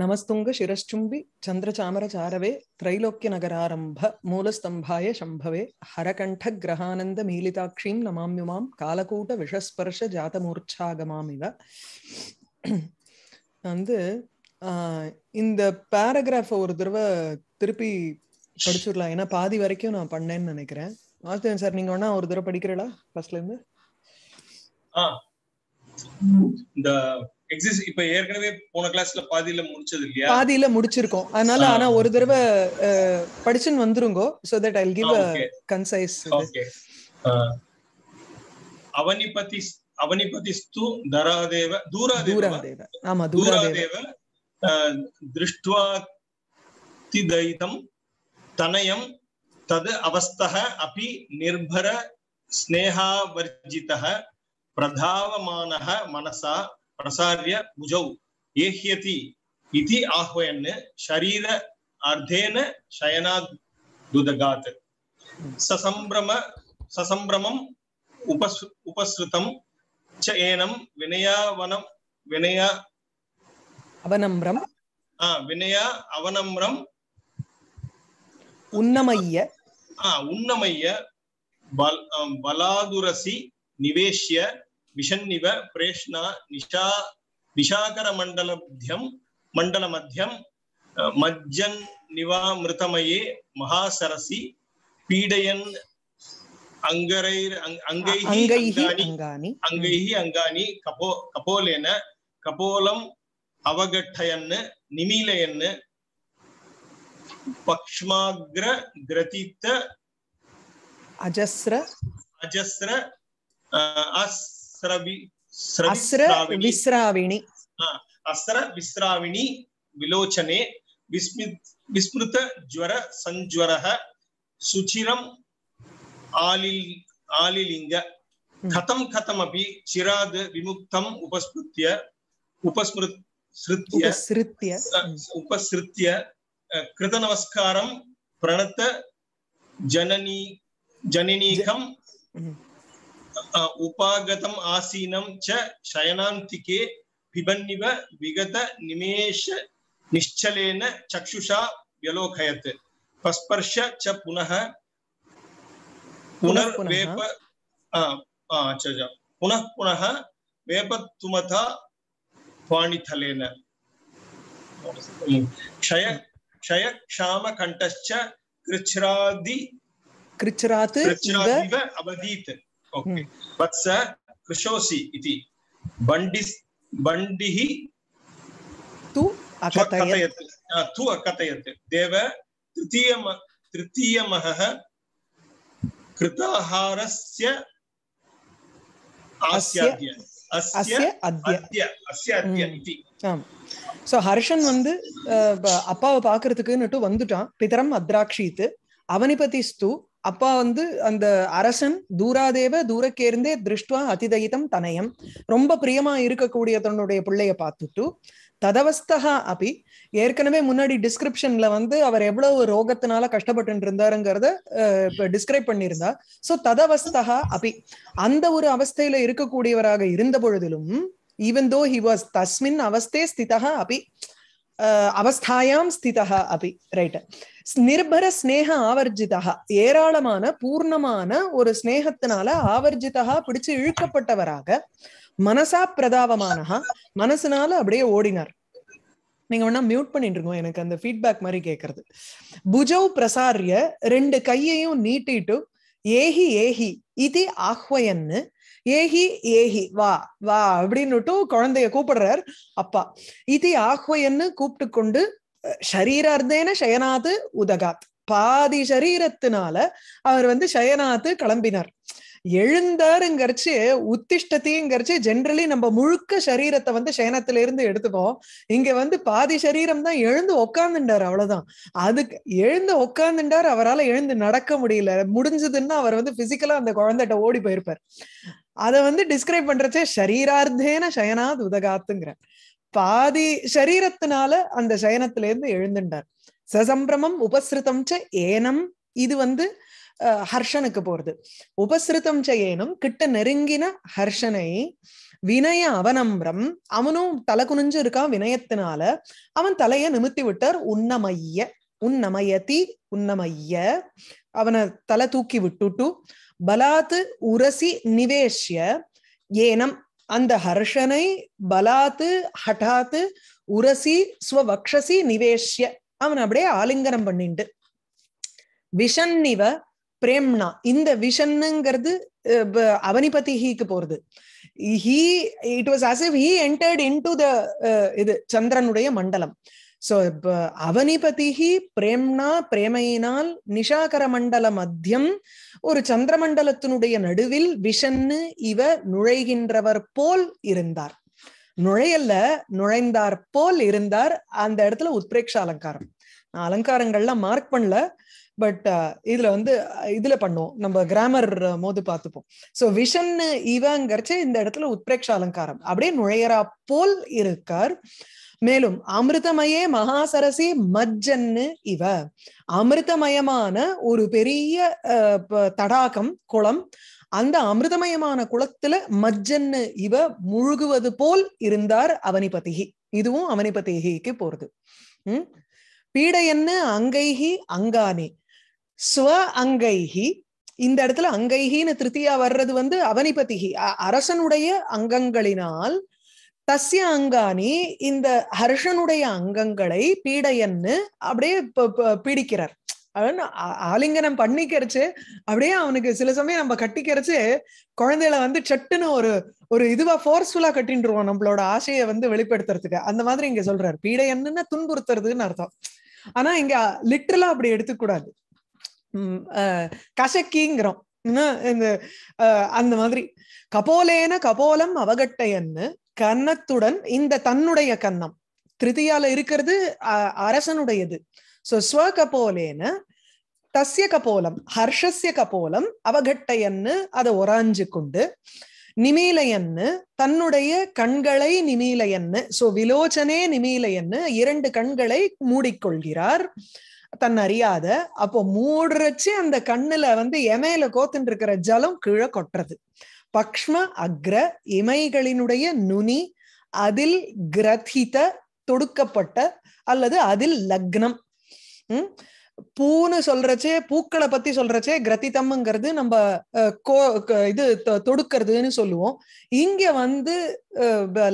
நமஸ்துங்க சிரச்சும்பி சந்திரச்சாமர சாரவே திரைலோக்கிய நகராரம்ப மூலஸ்தம்பாய சம்பவே ஹரகண்ட கிரகானந்த மீலிதாட்சீம் நமாமியுமாம் காலகூட்ட விஷஸ்பர்ஷ ஜாதமூர்ச்சாகமாம் இவ வந்து இந்த பேராகிராஃப ஒரு தடவை திருப்பி படிச்சுடலாம் ஏன்னா பாதி வரைக்கும் நான் பண்ணேன்னு நினைக்கிறேன் ஆஸ்திரன் சார் நீங்க ஒன்னா ஒரு தடவை படிக்கிறீங்களா ஃபர்ஸ்ட்ல இருந்து இந்த எக்ஸிஸ்ட் இப்ப ஏற்கனவே போன கிளாஸ்ல பாதியில முடிச்சது இல்லையா பாதியில முடிச்சிருக்கோம் அதனால ஆனா ஒரு தடவை படிச்சுன்னு வந்துருங்கோ so that I'll give concise அவனிபதி அவனிபதி ஸ்து தராதேவ தூராதேவ தூராதேவ ஆமா தூராதேவ திருஷ்டுவா திதைதம் தனயம் தது அவஸ்தக அபி நிர்பர ஸ்னேகாவர்ஜித பிரதாவமான மனசா பிரசாரிய புஜௌ ஏஹியதி இதி ஆஹ்வயன்னு ஷரீர அர்த்தேன சயனா துதகாத் சசம்பிரம சசம்பிரமம் உபஸ் உபஸ்ருதம் சேனம் ஏனம் வினயாவனம் வினய அவனம்ரம் ஆ வினய அவனம்ரம் உன்னமைய ஆ உன்னமைய பலாதுரசி நிவேஷ்ய విషన్నివ ప్రేష్ణ నిషా విశాకర మండలభ్యం మండలమధ్యం మజ్జన్ నివామృతమయే మహాసరసి పీడయన్ అంగరైర్ అంగైహి అంగైహి అంగాని కపో కపోలేన கபோலம் அவகட்டயன்னு நிமிலையன்னு பக்ஷ்மாக்ர கிரதித்த அஜஸ்ர அஜஸ்ர அஸ் విశ్రావిణి అస్ర విశ్రావిణి విలోచనే విస్మృత జ్వర సంజ్వర సుచిరం ఆలిల్ ఆలిలింగ కథం కథమపి చిరాద్ విముక్తం ఉపస్మృత్య ఉపస్మృత్య ఉపసృత్య కృత నమస్కారం ప్రణత జననీ జననీకం उपागतम आसीनम च शयनांतिके पिबन्निव विगत निमेष निश्चलेन चक्षुषा व्यलोकयत् पस्पर्श च पुनः पुनर्वेप पुनः पुनः वेपत्तुमथा पाणिथलेन क्षय क्षय क्षाम कंठश्च कृच्छ्रादि कृच्छ्रात् अवधीत् वत्स कृशोसि इति बण्डिस् बण्डिः तु तु अकथयत् देव तृतीयम तृतीयमहः कृताहारस्य आस्याद्य சோ ஹர்ஷன் வந்து அப்பாவை பாக்குறதுக்குன்னுட்டு வந்துட்டான் பிதரம் அத்ராட்சித்து அவனிபதி ஸ்து அப்பா வந்து அந்த அரசன் தூராதேவ தூரக்கேர்ந்தே திருஷ்டுவா அதிதயிதம் தனயம் ரொம்ப பிரியமா இருக்கக்கூடிய தன்னுடைய பிள்ளைய பார்த்துட்டு ததவஸ்தகா அப்படி ஏற்கனவே முன்னாடி டிஸ்கிரிப்ஷன்ல வந்து அவர் எவ்வளவு ரோகத்தினால கஷ்டப்பட்டு இருந்தாருங்கிறத டிஸ்கிரைப் பண்ணியிருந்தா சோ ததவஸ்தகா அப்படி அந்த ஒரு அவஸ்தையில இருக்கக்கூடியவராக இருந்த பொழுதிலும் ஈவன் தோ ஹி வாஸ் தஸ்மின் அவஸ்தே ஸ்திதா அப்படி அவஸ்தாயாம் ஸ்திதா அப்படி ரைட்டர் நிர்பர ஸ்னேக ஆவர்ஜிதா ஏராளமான பூர்ணமான ஒரு ஸ்னேகத்தினால ஆவர்ஜிதா பிடிச்சு இழுக்கப்பட்டவராக மனசா பிரதாபமானஹா மனசுனால அப்படியே ஓடினார் நீங்க வேணா மியூட் பண்ணிட்டு இருக்கோம் எனக்கு அந்த ஃபீட்பேக் மாதிரி கேட்கறது புஜவ் பிரசாரிய ரெண்டு கையையும் நீட்டிட்டு ஏஹி ஏஹி இது ஆஹ்வயன்னு ஏஹி ஏஹி வா வா அப்படின்னுட்டு குழந்தைய கூப்பிடுறார் அப்பா இது ஆஹ்வயன்னு கூப்பிட்டு கொண்டு ஷரீரார்த்தேன ஷயனாத்து உதகாத் பாதி சரீரத்தினால அவர் வந்து ஷயனாத்து கிளம்பினார் எழுந்தாருங்கிறச்சு உத்திஷ்டத்திங்கிறச்சு ஜென்ரலி நம்ம முழுக்க சரீரத்தை வந்து சயனத்துல இருந்து எடுத்துப்போம் இங்க வந்து பாதி சரீரம் தான் எழுந்து உக்காந்துட்டார் அவ்வளவுதான் அதுக்கு எழுந்து உக்காந்துட்டார் அவரால் எழுந்து நடக்க முடியல முடிஞ்சதுன்னா அவர் வந்து பிசிக்கலா அந்த குழந்தைகிட்ட ஓடி போயிருப்பார் அதை வந்து டிஸ்கிரைப் பண்றச்சே சரீரார்த்தேன சயனாத் உதகாத்துங்கிறார் பாதி சரீரத்தினால அந்த சயனத்தில இருந்து எழுந்துட்டார் சசம்பிரமம் உபசிருத்தம் ச ஏனம் இது வந்து ஹர்ஷனுக்கு போறது உபசிருத்தம் ச ஏனம் கிட்ட நெருங்கின ஹர்ஷனை வினய அவனம்பரம் அவனும் தலை குனிஞ்சு இருக்கான் வினயத்தினால அவன் தலைய நிமித்தி விட்டார் உன்னமைய உன்னமயதி உன்னமைய அவனை தலை தூக்கி விட்டுட்டு பலாத்து உரசி நிவேஷ்ய ஏனம் அந்த ஹர்ஷனை பலாத்து ஹட்டாத்து உரசி ஸ்வபக்ஷசி நிவேஷ்ய அவன் அப்படியே ஆலிங்கனம் பண்ணிட்டு விஷன்னிவ பிரேம்னா இந்த விஷன்னுங்கிறது அவனிபதி ஹீக்கு போறது he it was as if he entered into the இது சந்திரனுடைய மண்டலம் சோ இப்ப அவனிபதிகி பிரேம்னா பிரேமையினால் நிஷாகர மண்டல மத்தியம் ஒரு சந்திரமண்டலத்தினுடைய நடுவில் விஷன்னு இவ நுழைகின்றவர் போல் இருந்தார் நுழையல்ல நுழைந்தார் போல் இருந்தார் அந்த இடத்துல உத்பிரேக்ஷ அலங்காரம் அலங்காரங்கள்லாம் மார்க் பண்ணல பட் இதுல வந்து இதுல பண்ணுவோம் நம்ம கிராமர் மோது பார்த்துப்போம் சோ விஷன்னு இவங்கிறச்சு இந்த இடத்துல உத்பிரேக்ஷ அலங்காரம் அப்படியே நுழையரா போல் இருக்கார் மேலும் அமிர்தமயே மகாசரசி மஜ்ஜன்னு இவ அமிர்தமயமான ஒரு பெரிய தடாகம் குளம் அந்த அமிர்தமயமான குளத்துல மஜ்ஜன்னு இவ முழுகுவது போல் இருந்தார் அவனிபதிகி இதுவும் அவனிபதிகிக்கு போறது உம் பீடையன்னு அங்கைகி அங்கானே ஸ்வ அங்கைகி இந்த இடத்துல அங்கைகின்னு திருத்தியா வர்றது வந்து அவனிபதிகி அரசனுடைய அங்கங்களினால் தஸ்ய அங்காணி இந்த ஹர்ஷனுடைய அங்கங்களை பீடையன்னு அப்படியே பீடிக்கிறார் அவன் ஆலிங்கனம் பண்ணிக்கிறச்சு அப்படியே அவனுக்கு சில சமயம் நம்ம கட்டிக்கிறச்சு குழந்தையில வந்து சட்டுன்னு ஒரு ஒரு இதுவா போர்ஸ்ஃபுல்லா கட்டின்ட்டுருவோம் நம்மளோட ஆசையை வந்து வெளிப்படுத்துறதுக்கு அந்த மாதிரி இங்க சொல்றாரு பீடை துன்புறுத்துறதுன்னு அர்த்தம் ஆனா இங்க லிட்ரலா அப்படி எடுத்துக்கூடாது கசக்கிங்கிறோம் இந்த அந்த மாதிரி கபோலேன கபோலம் அவகட்டையன்னு கன்னத்துடன் இந்த தன்னுடைய கன்னம் திருத்தியால இருக்கிறது அரசனுடையது சோ ஸ்வ கபோலேன தஸ்ய கபோலம் ஹர்ஷஸ்ய கபோலம் அவகட்டையன்னு அதை ஒராஞ்சு கொண்டு நிமீலையன்னு தன்னுடைய கண்களை நிமீலையன்னு சோ விலோச்சனே நிமீலையன்னு இரண்டு கண்களை மூடிக்கொள்கிறார் தன் அறியாத அப்போ மூடுறச்சு அந்த கண்ணுல வந்து எமையில கோத்துட்டு இருக்கிற ஜலம் கீழே கொட்டுறது பக்ஷ்ம அக்ர இமைகளினுடைய நுனி அதில் கிரதித தொடுக்கப்பட்ட அல்லது அதில் லக்னம் உம் பூன்னு சொல்றச்சே பூக்களை பத்தி சொல்றச்சே கிரதிதம்ங்கிறது நம்ம கோ இது தொடுக்கிறதுன்னு சொல்லுவோம் இங்க வந்து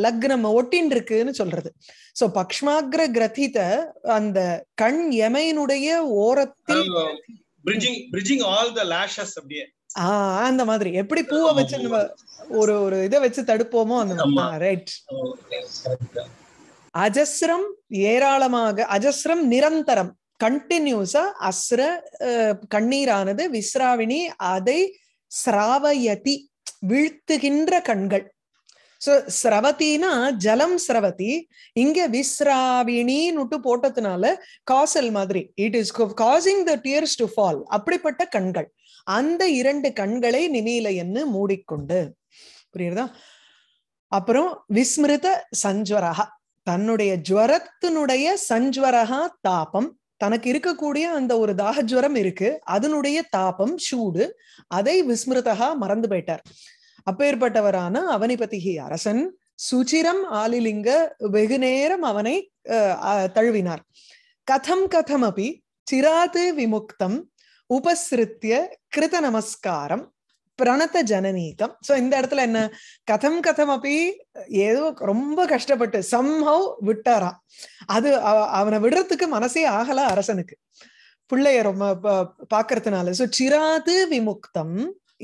லக்னம் ஒட்டின் இருக்குன்னு சொல்றது சோ பக்ஷ்மாக்ர கிரதித அந்த கண் எமையினுடைய ஓரத்தில் bridging bridging all the lashes அப்படியே ஆஹ் அந்த மாதிரி எப்படி பூவை வச்சு நம்ம ஒரு ஒரு இதை வச்சு தடுப்போமோ அந்த ரைட் அஜஸ்ரம் ஏராளமாக அஜஸ்ரம் நிரந்தரம் கண்டினியூஸா அஸ்ர கண்ணீரானது விஸ்ராவினி அதை சிராவயதி வீழ்த்துகின்ற கண்கள் சோ சிரவத்தினா ஜலம் சிரவதி இங்க விஸ்ராவிணின்னு போட்டதுனால காசல் மாதிரி it is causing the tears to fall அப்படிப்பட்ட கண்கள் அந்த இரண்டு கண்களை என்ன மூடிக்கொண்டு புரியுறதா அப்புறம் விஸ்மிருத சஞ்சுவரகா தன்னுடைய ஜுவரத்தினுடைய சஞ்சுவரகா தாபம் தனக்கு இருக்கக்கூடிய அந்த ஒரு தாகஜுவரம் இருக்கு அதனுடைய தாபம் சூடு அதை விஸ்மிருதகா மறந்து போயிட்டார் அப்பேற்பட்டவரான அவனிபதிகி அரசன் சுச்சிரம் ஆலிலிங்க வெகு நேரம் அவனை தழுவினார் கதம் கதம் அப்படி சிராது விமுக்தம் உபசிருத்திய கிருத நமஸ்காரம் பிரணத்த ஜனநீதம் சோ இந்த இடத்துல என்ன கதம் கதம் அப்படி ஏதோ ரொம்ப கஷ்டப்பட்டு சம்ஹவ் விட்டாரா அது அவனை விடுறதுக்கு மனசே ஆகல அரசனுக்கு பிள்ளைய ரொம்ப பாக்குறதுனால சோ சிராது விமுக்தம்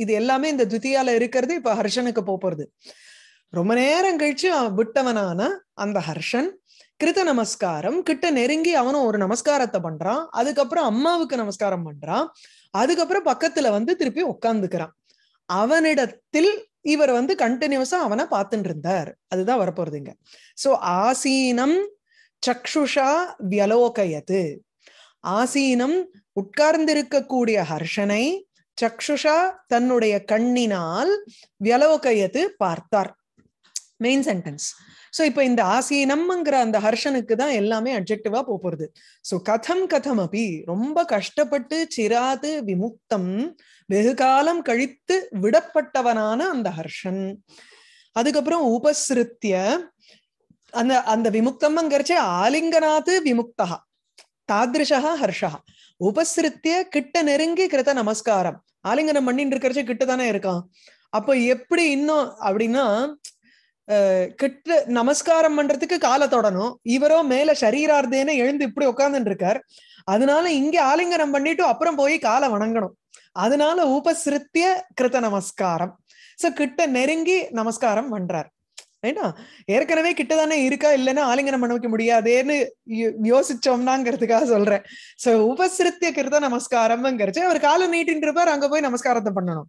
இது எல்லாமே இந்த துத்தியால இருக்கிறது இப்ப ஹர்ஷனுக்கு போறது ரொம்ப நேரம் கழிச்சு விட்டவனான அந்த ஹர்ஷன் கிருத்த நமஸ்காரம் கிட்ட நெருங்கி அவனும் ஒரு நமஸ்காரத்தை பண்றான் அதுக்கப்புறம் அம்மாவுக்கு நமஸ்காரம் பண்றான் அதுக்கப்புறம் பக்கத்துல வந்து திருப்பி உட்காந்துக்கிறான் அவனிடத்தில் இவர் வந்து கண்டினியூஸா அவனை பார்த்துட்டு இருந்தார் அதுதான் வரப்போறதுங்க சோ ஆசீனம் சக்ஷுஷா வியலோகயது ஆசீனம் கூடிய ஹர்ஷனை சக்ஷுஷா தன்னுடைய கண்ணினால் வியலோகையது பார்த்தார் மெயின் சென்டென்ஸ் ஸோ இப்போ இந்த ஆசீனம்ங்கிற அந்த ஹர்ஷனுக்கு தான் எல்லாமே அப்ஜெக்டிவா போகிறது ஸோ கதம் கதம் அப்படி ரொம்ப கஷ்டப்பட்டு சிராது விமுக்தம் வெகு காலம் கழித்து விடப்பட்டவனான அந்த ஹர்ஷன் அதுக்கப்புறம் உபசிருத்திய அந்த அந்த விமுக்தம்ங்கிறச்சே ஆலிங்கனாத்து விமுக்தா தாதிருஷா ஹர்ஷா உபசிருத்திய கிட்ட நெருங்கி கிருத நமஸ்காரம் ஆலிங்கனம் பண்ணிட்டு இருக்கிறச்ச கிட்டதானே இருக்கான் அப்ப எப்படி இன்னும் அப்படின்னா கிட்ட நமஸ்காரம் பண்றதுக்கு காலை தொடணும் இவரோ மேல சரீரார்தேன்னு எழுந்து இப்படி உட்கார்ந்துட்டு இருக்கார் அதனால இங்க ஆலிங்கனம் பண்ணிட்டு அப்புறம் போய் காலை வணங்கணும் அதனால உபசிருத்திய கிருத்த நமஸ்காரம் சோ கிட்ட நெருங்கி நமஸ்காரம் பண்றார் ஏன்னா ஏற்கனவே கிட்டதானே இருக்கா இல்லைன்னா ஆலிங்கனம் பண்ண வைக்க முடியாதேன்னு யோசிச்சோம்னாங்கிறதுக்காக சொல்றேன் சோ உபசிரத்திய கிருத நமஸ்காரம்ங்கிறச்சு அவர் காலை நீட்டின்றப்பார் அங்க போய் நமஸ்காரத்தை பண்ணணும்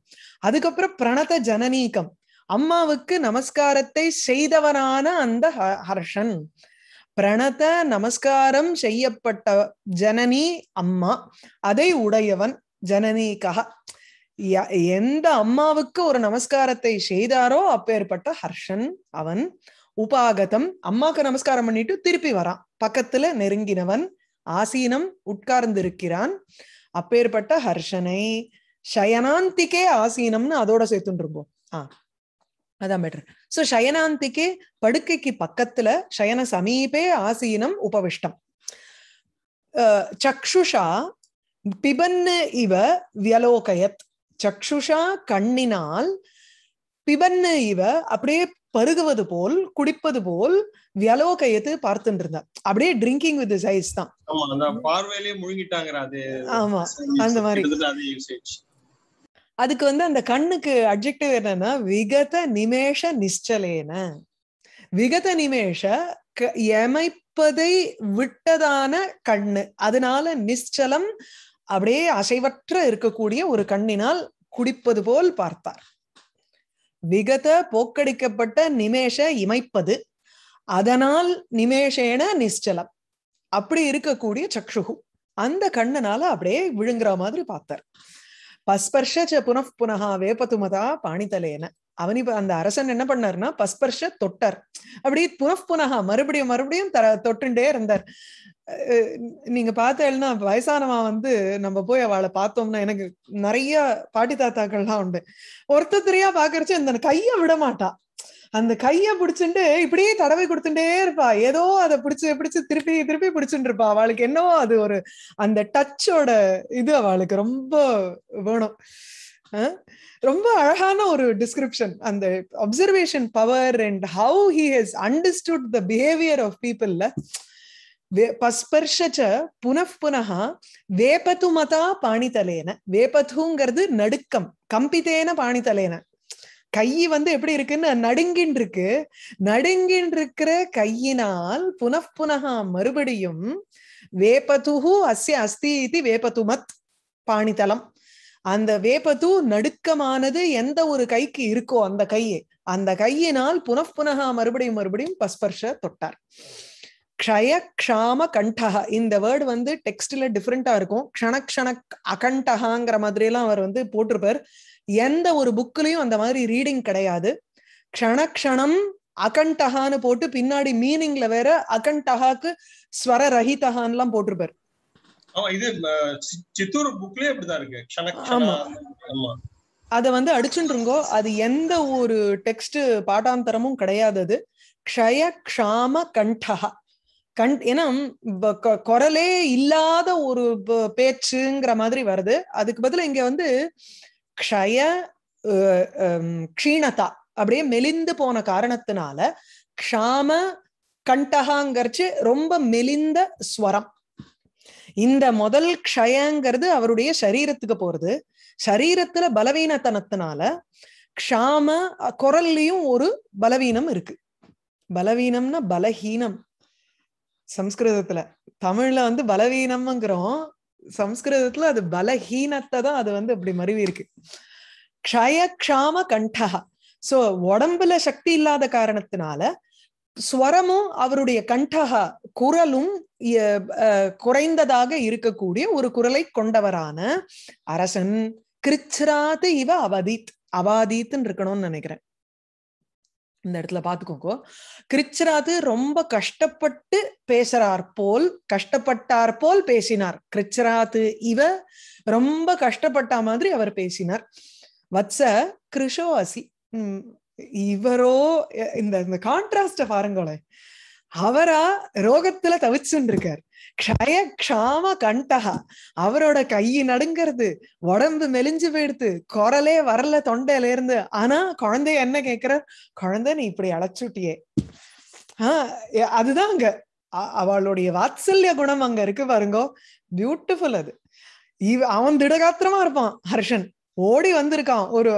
அதுக்கப்புறம் பிரணத ஜனநீக்கம் அம்மாவுக்கு நமஸ்காரத்தை செய்தவனான அந்த ஹர்ஷன் பிரணத நமஸ்காரம் செய்யப்பட்ட ஜனனி அம்மா அதை உடையவன் ஜனனீகா எந்த அம்மாவுக்கு ஒரு நமஸ்காரத்தை செய்தாரோ அப்பேற்பட்ட ஹர்ஷன் அவன் உபாகதம் அம்மாக்கு நமஸ்காரம் பண்ணிட்டு திருப்பி வரான் பக்கத்துல நெருங்கினவன் ஆசீனம் உட்கார்ந்திருக்கிறான் அப்பேற்பட்ட ஹர்ஷனை சயனாந்திக்கே ஆசீனம்னு அதோட சேர்த்துருப்போம் இருப்போம் ஆ அதான் பெட்டர் சோ சயனாந்திக்கே படுக்கைக்கு பக்கத்துல சயன சமீபே ஆசீனம் உபவிஷ்டம் சக்ஷுஷா பிபன்னு இவ வியலோகயத் சக்ஷுஷா கண்ணினால் பிபன்னு இவ அப்படியே பருகுவது போல் குடிப்பது போல் வியலோகையத்து பார்த்துட்டு இருந்தா அப்படியே ட்ரிங்கிங் வித் சைஸ் தான் ஆமா அந்த மாதிரி அதுக்கு வந்து அந்த கண்ணுக்கு அப்ஜெக்டிவ் என்னன்னா விகத நிமேஷ நிச்சலேன விகத நிமேஷ எமைப்பதை விட்டதான கண்ணு அதனால நிச்சலம் அப்படியே அசைவற்ற இருக்கக்கூடிய ஒரு கண்ணினால் குடிப்பது போல் பார்த்தார் விகத போக்கடிக்கப்பட்ட நிமேஷ இமைப்பது அதனால் நிமேஷேன நிச்சலம் அப்படி இருக்கக்கூடிய சக்ஷுகு அந்த கண்ணனால அப்படியே விழுங்குற மாதிரி பார்த்தார் பஸ்பர்ஷ புனகா வேப்பதுமதா பாணித்தலேன அவனி அந்த அரசன் என்ன பண்ணார்னா பஸ்பர்ஷ தொட்டார் அப்படியே புனப்புனகா மறுபடியும் மறுபடியும் தர தொட்டுண்டே இருந்தார் நீங்க பார்த்தேன்னா வயசானவா வந்து நம்ம போய் அவளை பார்த்தோம்னா எனக்கு நிறைய பாட்டி தாத்தாக்கள்லாம் உண்டு ஒருத்தரையா பாக்குறச்சு இந்த கைய விட மாட்டா அந்த கைய பிடிச்சுட்டு இப்படியே தடவை கொடுத்துட்டே இருப்பா ஏதோ அதை பிடிச்சு பிடிச்சு திருப்பி திருப்பி பிடிச்சுட்டு இருப்பா அவளுக்கு என்னவோ அது ஒரு அந்த டச்சோட இது அவளுக்கு ரொம்ப வேணும் ரொம்ப அழகான ஒரு டிஸ்கிரிப்ஷன் அந்த observation power and how he has understood the behaviour of பீப்புள்ல பஸ்பர்ஷச்ச புனப் புனः வேபத்து மதா பாணித்தலேன வேபத்துங்கிறது நடுக்கம் கம்பிதேன பாணித்தலேன கை வந்து எப்படி இருக்குன்னு நடுங்கின் இருக்கு நடுங்கின் இருக்கிற கையினால் புனப் புனः மறுபடியும் வேப்பது அஸ்ய அஸ்தி இது வேபத்து மத் பாணித்தலம் அந்த வேபத்து நடுக்கமானது எந்த ஒரு கைக்கு இருக்கோ அந்த கையே அந்த கையினால் புனப் புனக மறுபடியும் மறுபடியும் பஸ்பர்ஷ தொட்டார் க்ஷய கண்டக இந்த வேர்டு வந்து டெக்ஸ்ட்ல டிஃப்ரெண்டா இருக்கும் க்ஷணக் அகண்டகாங்கிற மாதிரி எல்லாம் அவர் வந்து போட்டிருப்பார் எந்த ஒரு புக்லயும் அந்த மாதிரி ரீடிங் கிடையாது க்ஷணக்ஷணம் அகண்டகான்னு போட்டு பின்னாடி மீனிங்ல வேற அகண்டகாக்கு ஸ்வர எல்லாம் போட்டிருப்பார் இது சித்தூர் புக்லயே ஆமா அதை வந்து அடிச்சுருங்கோ அது எந்த ஒரு டெக்ஸ்ட் பாட்டாந்தரமும் கிடையாது அது க்ஷய க்ஷாம கண்டகா கண் ஏன்னா குரலே இல்லாத ஒரு பேச்சுங்கிற மாதிரி வருது அதுக்கு பதில இங்க வந்து க்ஷய க்ஷீணதா அப்படியே மெலிந்து போன காரணத்தினால க்ஷாம கண்டகாங்கிறச்சு ரொம்ப மெலிந்த ஸ்வரம் இந்த முதல் க்ஷயங்கிறது அவருடைய சரீரத்துக்கு போறது சரீரத்துல பலவீனத்தனத்தினால க்ஷாம குரல்லையும் ஒரு பலவீனம் இருக்கு பலவீனம்னா பலஹீனம் சம்ஸ்கிருதத்துல தமிழ்ல வந்து பலவீனம்ங்கிறோம் சம்ஸ்கிருதத்துல அது பலஹீனத்தை தான் அது வந்து அப்படி மருவி இருக்கு க்ஷய க்ஷாம கண்டகா சோ உடம்புல சக்தி இல்லாத காரணத்தினால ஸ்வரமும் அவருடைய கண்டகா குரலும் குறைந்ததாக இருக்கக்கூடிய ஒரு குரலை கொண்டவரான அரசன் கிருச்சிராது இவ அவதீத் அவாதீத்துன்னு இருக்கணும்னு நினைக்கிறேன் இந்த இடத்துல பாத்துக்கோங்க கிரிச்சராது ரொம்ப கஷ்டப்பட்டு பேசுறார் போல் கஷ்டப்பட்டார் போல் பேசினார் கிரிச்சராது இவ ரொம்ப கஷ்டப்பட்ட மாதிரி அவர் பேசினார் வத்ச கிருஷோ அசி இவரோ இந்த இந்த கான்ட்ராஸ்ட பாருங்களேன் அவரா ரோகத்துல தவிச்சுன்னு இருக்காரு க்ஷய க்ஷாம கண்டகா அவரோட கையை நடுங்கிறது உடம்பு மெலிஞ்சு போயிடுது குரலே வரல தொண்டையில இருந்து ஆனா குழந்தைய என்ன கேக்குற குழந்தை நீ இப்படி அழைச்சுட்டியே ஆஹ் அதுதான் அங்க அவளுடைய வாத்சல்ய குணம் அங்க இருக்கு பாருங்கோ பியூட்டிஃபுல் அது அவன் திடகாத்திரமா இருப்பான் ஹர்ஷன் ஓடி வந்திருக்கான் ஒரு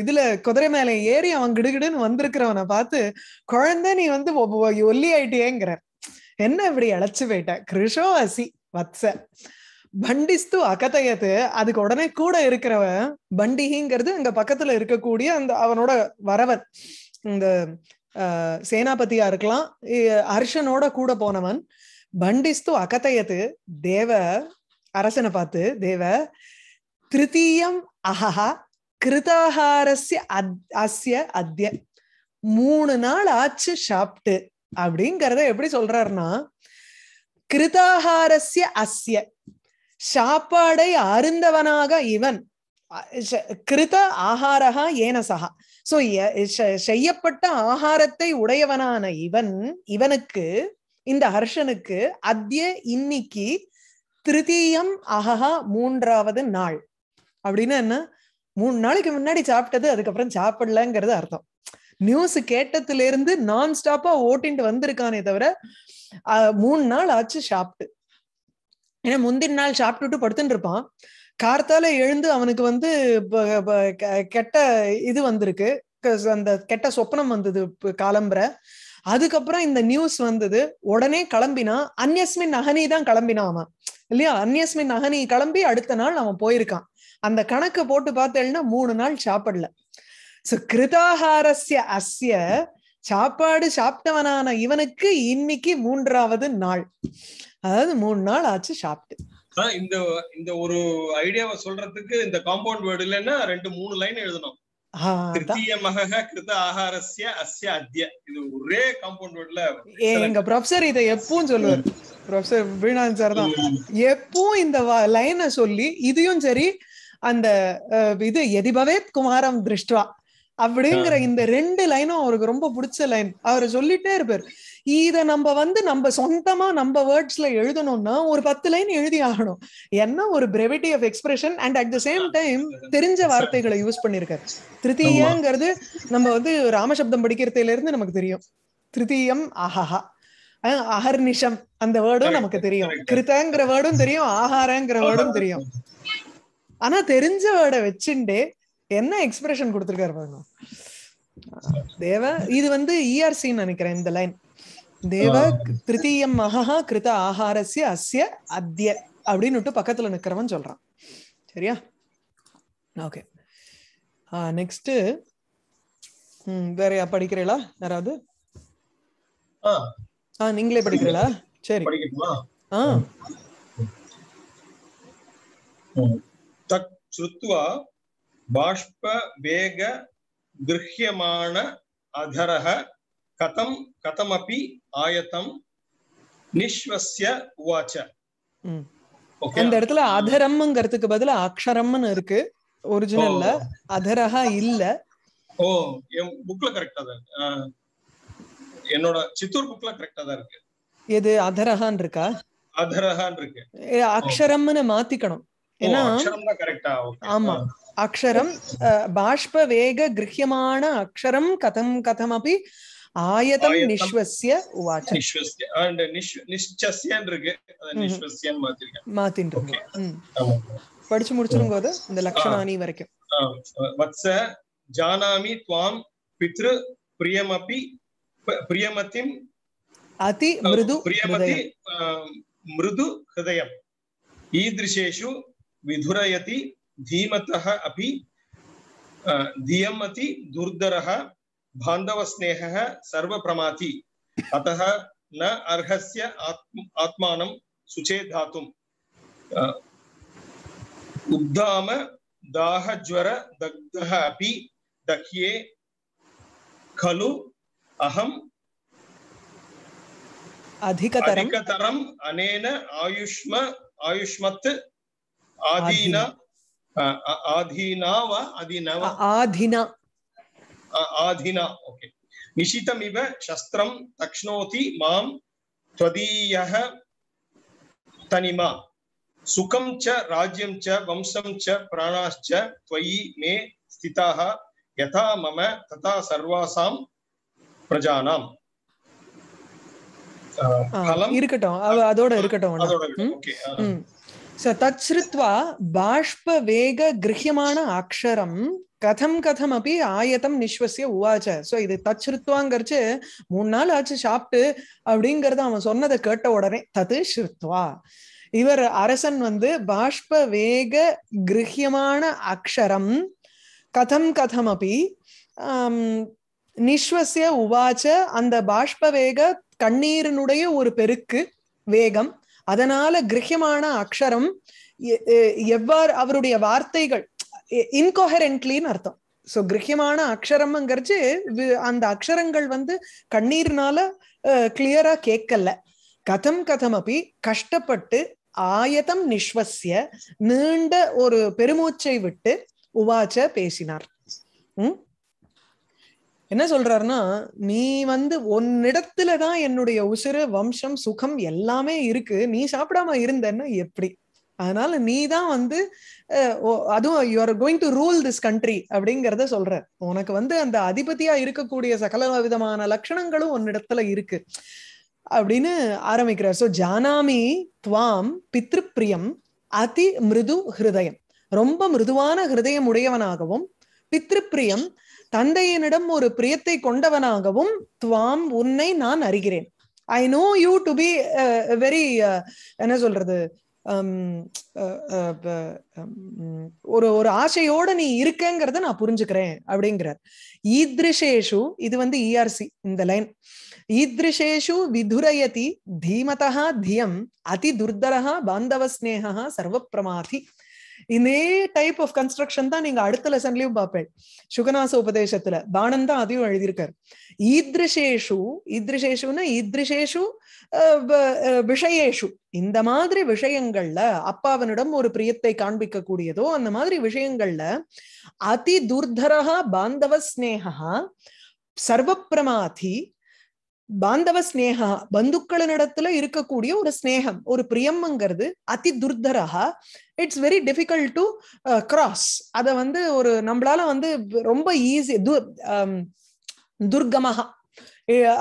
இதுல குதிரை மேல ஏறி அவன் கிடுகிடுன்னு வந்திருக்கிறவனை பார்த்து குழந்தை நீ வந்து ஒல்லி ஆயிட்டியேங்கிற என்ன இப்படி அழைச்சு போயிட்ட கிருஷோ அசி வத்ச பண்டிஸ்து அகத்தையத்து அதுக்கு உடனே கூட இருக்கிறவன் பண்டிகிங்கிறது அங்க பக்கத்துல இருக்கக்கூடிய அந்த அவனோட வரவன் இந்த சேனாபதியா இருக்கலாம் அர்ஷனோட கூட போனவன் பண்டிஸ்து அகத்தையத்து தேவ அரசனை பார்த்து தேவ திருத்தீயம் அஹஹா கிருதாகாரஸ்ய அஸ்ய அத்திய மூணு நாள் ஆச்சு சாப்பிட்டு அப்படிங்கிறத எப்படி சொல்றாருன்னா கிருதாகாரஸ்ய அஸ்ய சாப்பாடை அருந்தவனாக இவன் கிருத ஆகாரகா சகா சோ செய்யப்பட்ட ஆகாரத்தை உடையவனான இவன் இவனுக்கு இந்த ஹர்ஷனுக்கு அத்திய இன்னைக்கு திருத்தீயம் அகஹா மூன்றாவது நாள் அப்படின்னா என்ன மூணு நாளைக்கு முன்னாடி சாப்பிட்டது அதுக்கப்புறம் சாப்பிடலங்கிறது அர்த்தம் நியூஸ் கேட்டதுல இருந்து நான் ஸ்டாப்பா ஓட்டின்ட்டு வந்திருக்கானே தவிர மூணு நாள் ஆச்சு சாப்பிட்டு ஏன்னா முந்தின நாள் சாப்பிட்டுட்டு படுத்துட்டு இருப்பான் கார்த்தால எழுந்து அவனுக்கு வந்து கெட்ட இது வந்திருக்கு அந்த கெட்ட சொப்பனம் வந்தது காலம்புற அதுக்கப்புறம் இந்த நியூஸ் வந்தது உடனே கிளம்பினா அந்யஸ்மின் நகனி தான் கிளம்பினான் அவன் இல்லையா அந்யஸ்மின் நகனி கிளம்பி அடுத்த நாள் அவன் போயிருக்கான் அந்த கணக்கை போட்டு பார்த்தேன்னா மூணு நாள் சாப்பிடல சோ கிருதாகாரஸ்ய அஸ்ய சாப்பாடு சாப்பிட்டவனான இவனுக்கு இன்னைக்கு மூன்றாவது நாள் அதாவது மூணு நாள் ஆச்சு சாப்பிட்டு இந்த இந்த ஒரு ஐடியாவை சொல்றதுக்கு இந்த காம்பவுண்ட் வேர்டு இல்லைன்னா ரெண்டு மூணு லைன் எழுதணும் எங்க ப்ரொஃபசர் இதை எப்பவும் சொல்லுவார் ப்ரொஃபசர் வீணான் சார் எப்பவும் இந்த லைனை சொல்லி இதையும் சரி அந்த இது எதிபவேத் குமாரம் திருஷ்டுவா அப்படிங்கிற இந்த ரெண்டு லைனும் அவருக்கு ரொம்ப பிடிச்ச லைன் அவர் சொல்லிட்டே இருப்பார் இத நம்ம வந்து நம்ம சொந்தமா நம்ம வேர்ட்ஸ்ல எழுதணும்னா ஒரு பத்து லைன் எழுதி ஆகணும் என்ன ஒரு brevity of expression and at the same time தெரிஞ்ச வார்த்தைகளை யூஸ் பண்ணிருக்காரு திருத்தீயங்கிறது நம்ம வந்து ராமசப்தம் படிக்கிறதுல இருந்து நமக்கு தெரியும் திருத்தீயம் ஆஹாஹா அஹர்நிஷம் அந்த வேர்டும் நமக்கு தெரியும் கிருத்தங்கிற வேர்டும் தெரியும் ஆஹாரங்கிற வேர்டும் தெரியும் ஆனா தெரிஞ்ச வேர்டை வச்சுட்டு என்ன எக்ஸ்பிரஷன் கொடுத்துருக்காரு பாருங்க தேவ இது வந்து இஆர்சி e நினைக்கிறேன் இந்த லைன் தேவ திருத்தீயம் மகா கிருத ஆகாரஸ்ய அஸ்ய அத்திய அப்படின்னு பக்கத்துல நிக்கிறவன் சொல்றான் சரியா ஓகே நெக்ஸ்ட் வேற படிக்கிறீங்களா யாராவது ஆ நீங்களே படிக்கிறீங்களா சரி ஆ श्रुत्वा बाष्पवेग गृह्यमाण अधरः கதம் कथमपि ஆயத்தம் நிஸ்வசிய உவாச்ச அந்த இடத்துல அதரம்ங்கிறதுக்கு பதிலா அக்ஷரம்னு இருக்கு ஒரிஜினல்ல அதரஹா இல்ல ஓ என் புக்ல கரெக்டா தான் என்னோட சித்தூர் புக்ல கரெக்டா தான் இருக்கு எது அதரஹான் இருக்கா அதரஹான் இருக்கு அக்ஷரம்னு மாத்திக்கணும் ஏன்னா ஆமா அக்ஷரம் பாஷ்ப வேக கிரகியமான அக்ஷரம் கதம் கதம் அப்படி ஆயதம் நிஸ்வசிய உவாச்ச நிஸ்வசிய அண்ட் நிஸ்சஸ்யன் இருக்கு நிஸ்வசியன் மாத்திருக்கேன் மாத்திட்டு படிச்சு முடிச்சிருங்க போது இந்த லக்ஷணானி வரைக்கும் வத்ச ஜானாமி துவாம் பித்ரு பிரியமபி பிரியமதிம் அதி மிருது பிரியமதி மிருது ஹிருதயம் ஈதிருஷேஷு विधुरयति धीमतः अपि धियम् अति दुर्धरः बान्धवस्नेहः सर्वप्रमाति अतः न अर्हस्य आत्म आत्मानं सुचेधातुम् उद्धाम दाहज्वर दग्धः अपि दह्ये खलु अहम् अधिकतरम् अनेन आयुष्म आयुष्मत् आधीना निशितमिव शस्त्रं तक्ष्णोति मां त्वदीयः तनिमा सुखं च राज्यं च वंशं च प्राणाश्च त्वयि मे स्थिताः यथा मम तथा सर्वासां प्रजानाम् இருக்கட்டும் தத் ஸ்ருத்வா பாஷ்ப வேக கிரகியமான அக்ஷரம் கதம் கதம் அப்படி ஆயத்தம் நிஷ்வசிய உவாச்ச ஸோ இது தச்ருத்வாங்கிறச்சு மூணு நாள் ஆச்சு சாப்பிட்டு அப்படிங்கறத அவன் சொன்னதை கேட்ட உடனே தது ஸ்ருத்வா இவர் அரசன் வந்து பாஷ்ப வேக கிரகியமான அக்ஷரம் கதம் கதம் அப்படி நிஸ்வசிய உவாச்ச அந்த பாஷ்ப வேக கண்ணீரினுடைய ஒரு பெருக்கு வேகம் அதனால கிரகியமான அக்ஷரம் எவ்வாறு அவருடைய வார்த்தைகள் இன்கொஹரன்ட்லின்னு அர்த்தம் ஸோ கிரகியமான அக்ஷரம்ங்கிறது அந்த அக்ஷரங்கள் வந்து கண்ணீர்னால கிளியரா கேட்கல கதம் கதம் அப்படி கஷ்டப்பட்டு ஆயதம் நிஸ்வசிய நீண்ட ஒரு பெருமூச்சை விட்டு உவாச்ச பேசினார் உம் என்ன சொல்றாருன்னா நீ வந்து உன்னிடத்துல தான் என்னுடைய உசுறு வம்சம் சுகம் எல்லாமே இருக்கு நீ சாப்பிடாம இருந்தன்னா எப்படி அதனால நீ தான் வந்து அதுவும் you are going to rule this country அப்படிங்கிறத சொல்ற உனக்கு வந்து அந்த அதிபதியா இருக்கக்கூடிய சகல விதமான லட்சணங்களும் உன்னிடத்துல இருக்கு அப்படின்னு ஆரம்பிக்கிறார் சோ ஜானாமி துவாம் பித்ருப்ரியம் அதி மிருது ஹிருதயம் ரொம்ப மிருதுவான ஹிருதயம் உடையவனாகவும் பித்ருப்ரியம் தந்தையனிடம் ஒரு பிரியத்தை கொண்டவனாகவும் துவாம் உன்னை நான் அறிகிறேன் I know you to be very என்ன சொல்றது um, uh, uh, uh, um, ஒரு ஒரு ஆசையோட நீ இருக்கங்கிறத நான் புரிஞ்சுக்கிறேன் அப்படிங்கிறார் ஈத்ரிஷேஷு இது வந்து இஆர்சி e இந்த லைன் ஈத்ரிஷேஷு விதுரயதி தீமதா தியம் அதி துர்தரா பாந்தவ ஸ்நேகா சர்வ பிரமாதி இதே டைப் ஆஃப் கன்ஸ்ட்ரக்ஷன் தான் நீங்க அடுத்த லெசன்லயும் பார்ப்பேன் சுகநாச உபதேசத்துல பானன் தான் அதையும் எழுதியிருக்காரு ஈத்ரிசேஷு ஈத்ரிசேஷுன்னா ஈத்ரிஷேஷு விஷயேஷு இந்த மாதிரி விஷயங்கள்ல அப்பாவனிடம் ஒரு பிரியத்தை காண்பிக்க கூடியதோ அந்த மாதிரி விஷயங்கள்ல அதி துர்தரஹா பாந்தவ ஸ்னேகா சர்வப்பிரமாதி பாந்தவ ஸ்னேகா பந்துக்களினிடத்துல இருக்கக்கூடிய ஒரு ஸ்னேகம் ஒரு பிரியம்ங்கிறது அதி துர்தரகா it's very difficult to cross அதை வந்து ஒரு நம்மளால வந்து ரொம்ப ஈஸி um, துர்கமகா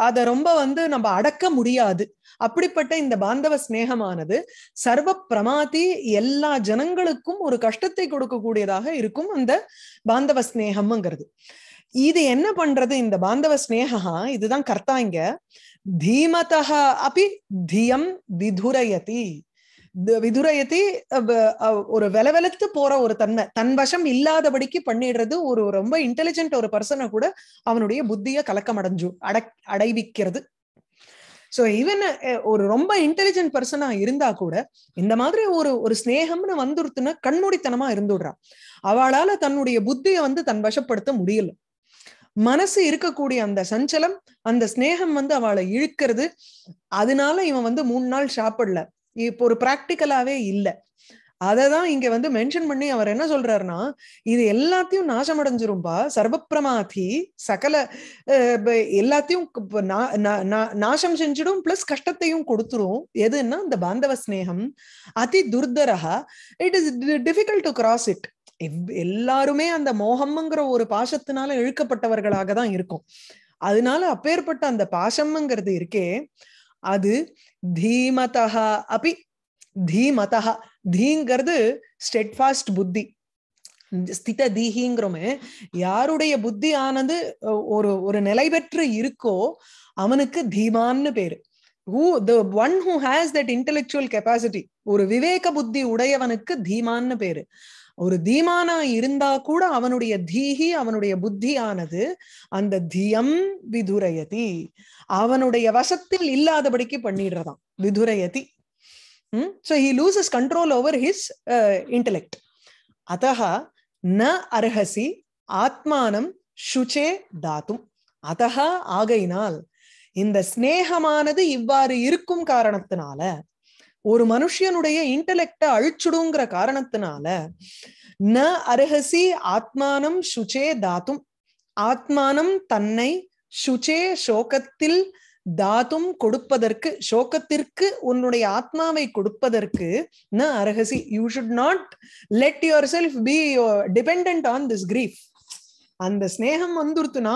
அதை ரொம்ப வந்து நம்ம அடக்க முடியாது அப்படிப்பட்ட இந்த பாந்தவ ஸ்னேகமானது சர்வ பிரமாதி எல்லா ஜனங்களுக்கும் ஒரு கஷ்டத்தை கொடுக்கக்கூடியதாக இருக்கும் அந்த பாந்தவ ஸ்னேகம்ங்கிறது இது என்ன பண்றது இந்த பாந்தவ ஸ்னேகா இதுதான் கர்த்தா இங்க தீமதா அப்படி தியம் விதுரயதி விதுரயதி ஒரு வெலவெலத்து போற ஒரு தன்மை தன் வசம் இல்லாதபடிக்கு பண்ணிடுறது ஒரு ரொம்ப இன்டெலிஜென்ட் ஒரு பர்சனை கூட அவனுடைய புத்திய கலக்கம் அடைஞ்சு அடை அடைவிக்கிறது சோ ஈவன் ஒரு ரொம்ப இன்டெலிஜென்ட் பர்சனா இருந்தா கூட இந்த மாதிரி ஒரு ஒரு ஸ்னேகம்னு வந்துருத்துன்னு கண்மூடித்தனமா இருந்துடுறான் அவளால தன்னுடைய புத்தியை வந்து தன் வசப்படுத்த முடியல மனசு இருக்கக்கூடிய அந்த சஞ்சலம் அந்த ஸ்னேகம் வந்து அவளை இழுக்கிறது அதனால இவன் வந்து மூணு நாள் சாப்பிடல இப்போ ஒரு பிராக்டிக்கலாவே இல்லை அதை தான் இங்க வந்து மென்ஷன் பண்ணி அவர் என்ன சொல்றாருன்னா இது எல்லாத்தையும் நாசமடைஞ்சிரும்பா சர்வப்பிரமாதி சகல எல்லாத்தையும் நாசம் செஞ்சிடும் பிளஸ் கஷ்டத்தையும் கொடுத்துரும் எதுன்னா இந்த பாந்தவ ஸ்னேகம் அதி துர்தரகா it is difficult to cross it எல்லாருமே அந்த மோகம்ங்கிற ஒரு பாசத்தினால இழுக்கப்பட்டவர்களாக தான் இருக்கும் அதனால அப்பேற்பட்ட அந்த பாசம்ங்கிறது இருக்கே அது தீமதா அப்பி தீமதா தீங்கிறது ஸ்டெட்ஃபாஸ்ட் புத்தி ஸ்தித தீஹிங்கிறோமே யாருடைய புத்தி ஆனது ஒரு ஒரு நிலை பெற்று இருக்கோ அவனுக்கு தீமான்னு பேரு who the one who has that intellectual capacity ஒரு விவேக புத்தி உடையவனுக்கு தீமான்னு பேரு ஒரு தீமானா இருந்தா கூட அவனுடைய தீஹி அவனுடைய புத்தியானது அந்த தியம் விதுரயதி அவனுடைய வசத்தில் இல்லாதபடிக்கு பண்ணிடுறதான் விதுரயதி so he loses control over his intellect அத்தஹ ந அர்ஹசி ஆத்மானம் சுச்சே தாத்தும் அதஹா ஆகையினால் இந்த சிநேகமானது இவ்வாறு இருக்கும் காரணத்தினால ஒரு மனுஷனுடைய இன்டலெக்ட அழிச்சுடுங்கிற காரணத்தினால ந அருகசி ஆத்மானம் சுச்சே தாத்தும் ஆத்மானம் தன்னை சுச்சே சோகத்தில் தாத்தும் கொடுப்பதற்கு சோகத்திற்கு உன்னுடைய ஆத்மாவை கொடுப்பதற்கு ந அருகசி you should not let yourself be depend on this grief அந்த ஸ்னேகம் வந்துருத்துனா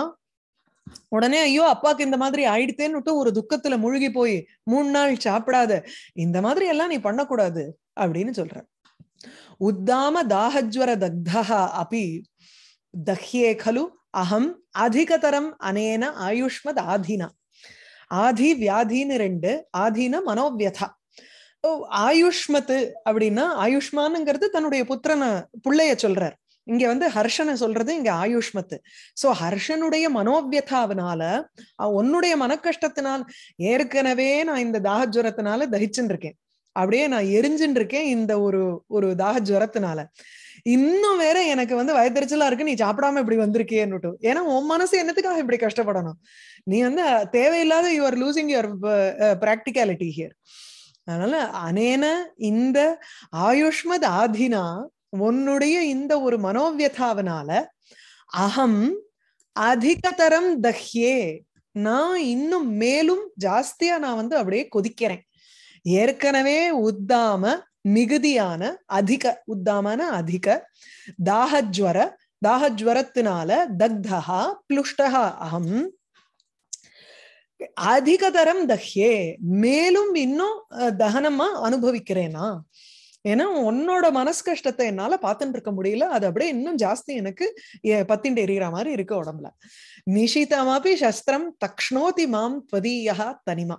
உடனே ஐயோ அப்பாக்கு இந்த மாதிரி ஆயிடுத்தேன்னு விட்டு ஒரு துக்கத்துல முழுகி போய் மூணு நாள் சாப்பிடாத இந்த மாதிரி எல்லாம் நீ பண்ணக்கூடாது அப்படின்னு சொல்ற உத்தாம தாகஜ்வர தக்தா அபி தஹ்யே கலு அகம் அதிகதரம் அனேன ஆயுஷ்மத் ஆதீனா ஆதி வியாதின்னு ரெண்டு ஆதீன மனோவியதா ஆயுஷ்மத்து அப்படின்னா ஆயுஷ்மானுங்கிறது தன்னுடைய புத்திரனை பிள்ளைய சொல்றார் இங்க வந்து ஹர்ஷனை சொல்றது இங்க ஆயுஷ்மத்து சோ ஹர்ஷனுடைய மனோவியதாவினால உன்னுடைய மன கஷ்டத்தினால் ஏற்கனவே நான் இந்த தாகஜுரத்தினால தகிச்சுன்னு இருக்கேன் அப்படியே நான் எரிஞ்சுட்டு இருக்கேன் இந்த ஒரு ஒரு தாக இன்னும் வேற எனக்கு வந்து வயதெரிச்சலா இருக்கு நீ சாப்பிடாம இப்படி வந்திருக்கியேன்னு ஏன்னா உன் மனசு என்னத்துக்காக இப்படி கஷ்டப்படணும் நீ வந்து தேவையில்லாத you are losing your practicality here அதனால அனேன இந்த ஆயுஷ்மத் ஆதினா உன்னுடைய இந்த ஒரு மனோவியதாவனால அகம் அதிகதரம் தஹ்யே நான் இன்னும் மேலும் ஜாஸ்தியா நான் வந்து அப்படியே கொதிக்கிறேன் ஏற்கனவே உத்தாம மிகுதியான அதிக உத்தாமான அதிக தாகஜ்வர தாகஜ்வரத்தினால தக்தகா பிளுஷ்டகா அகம் அதிகதரம் தஹ்யே மேலும் இன்னும் தகனமா அனுபவிக்கிறேனா ஏன்னா உன்னோட மனசு கஷ்டத்தை என்னால பாத்துட்டு இருக்க முடியல அது அப்படியே இன்னும் ஜாஸ்தி எனக்கு பத்தின் எறிகிற மாதிரி இருக்கு உடம்புல நிஷிதமாபி சஸ்திரம் தக்ஷ்ணோதி மாம் துவதீயா தனிமா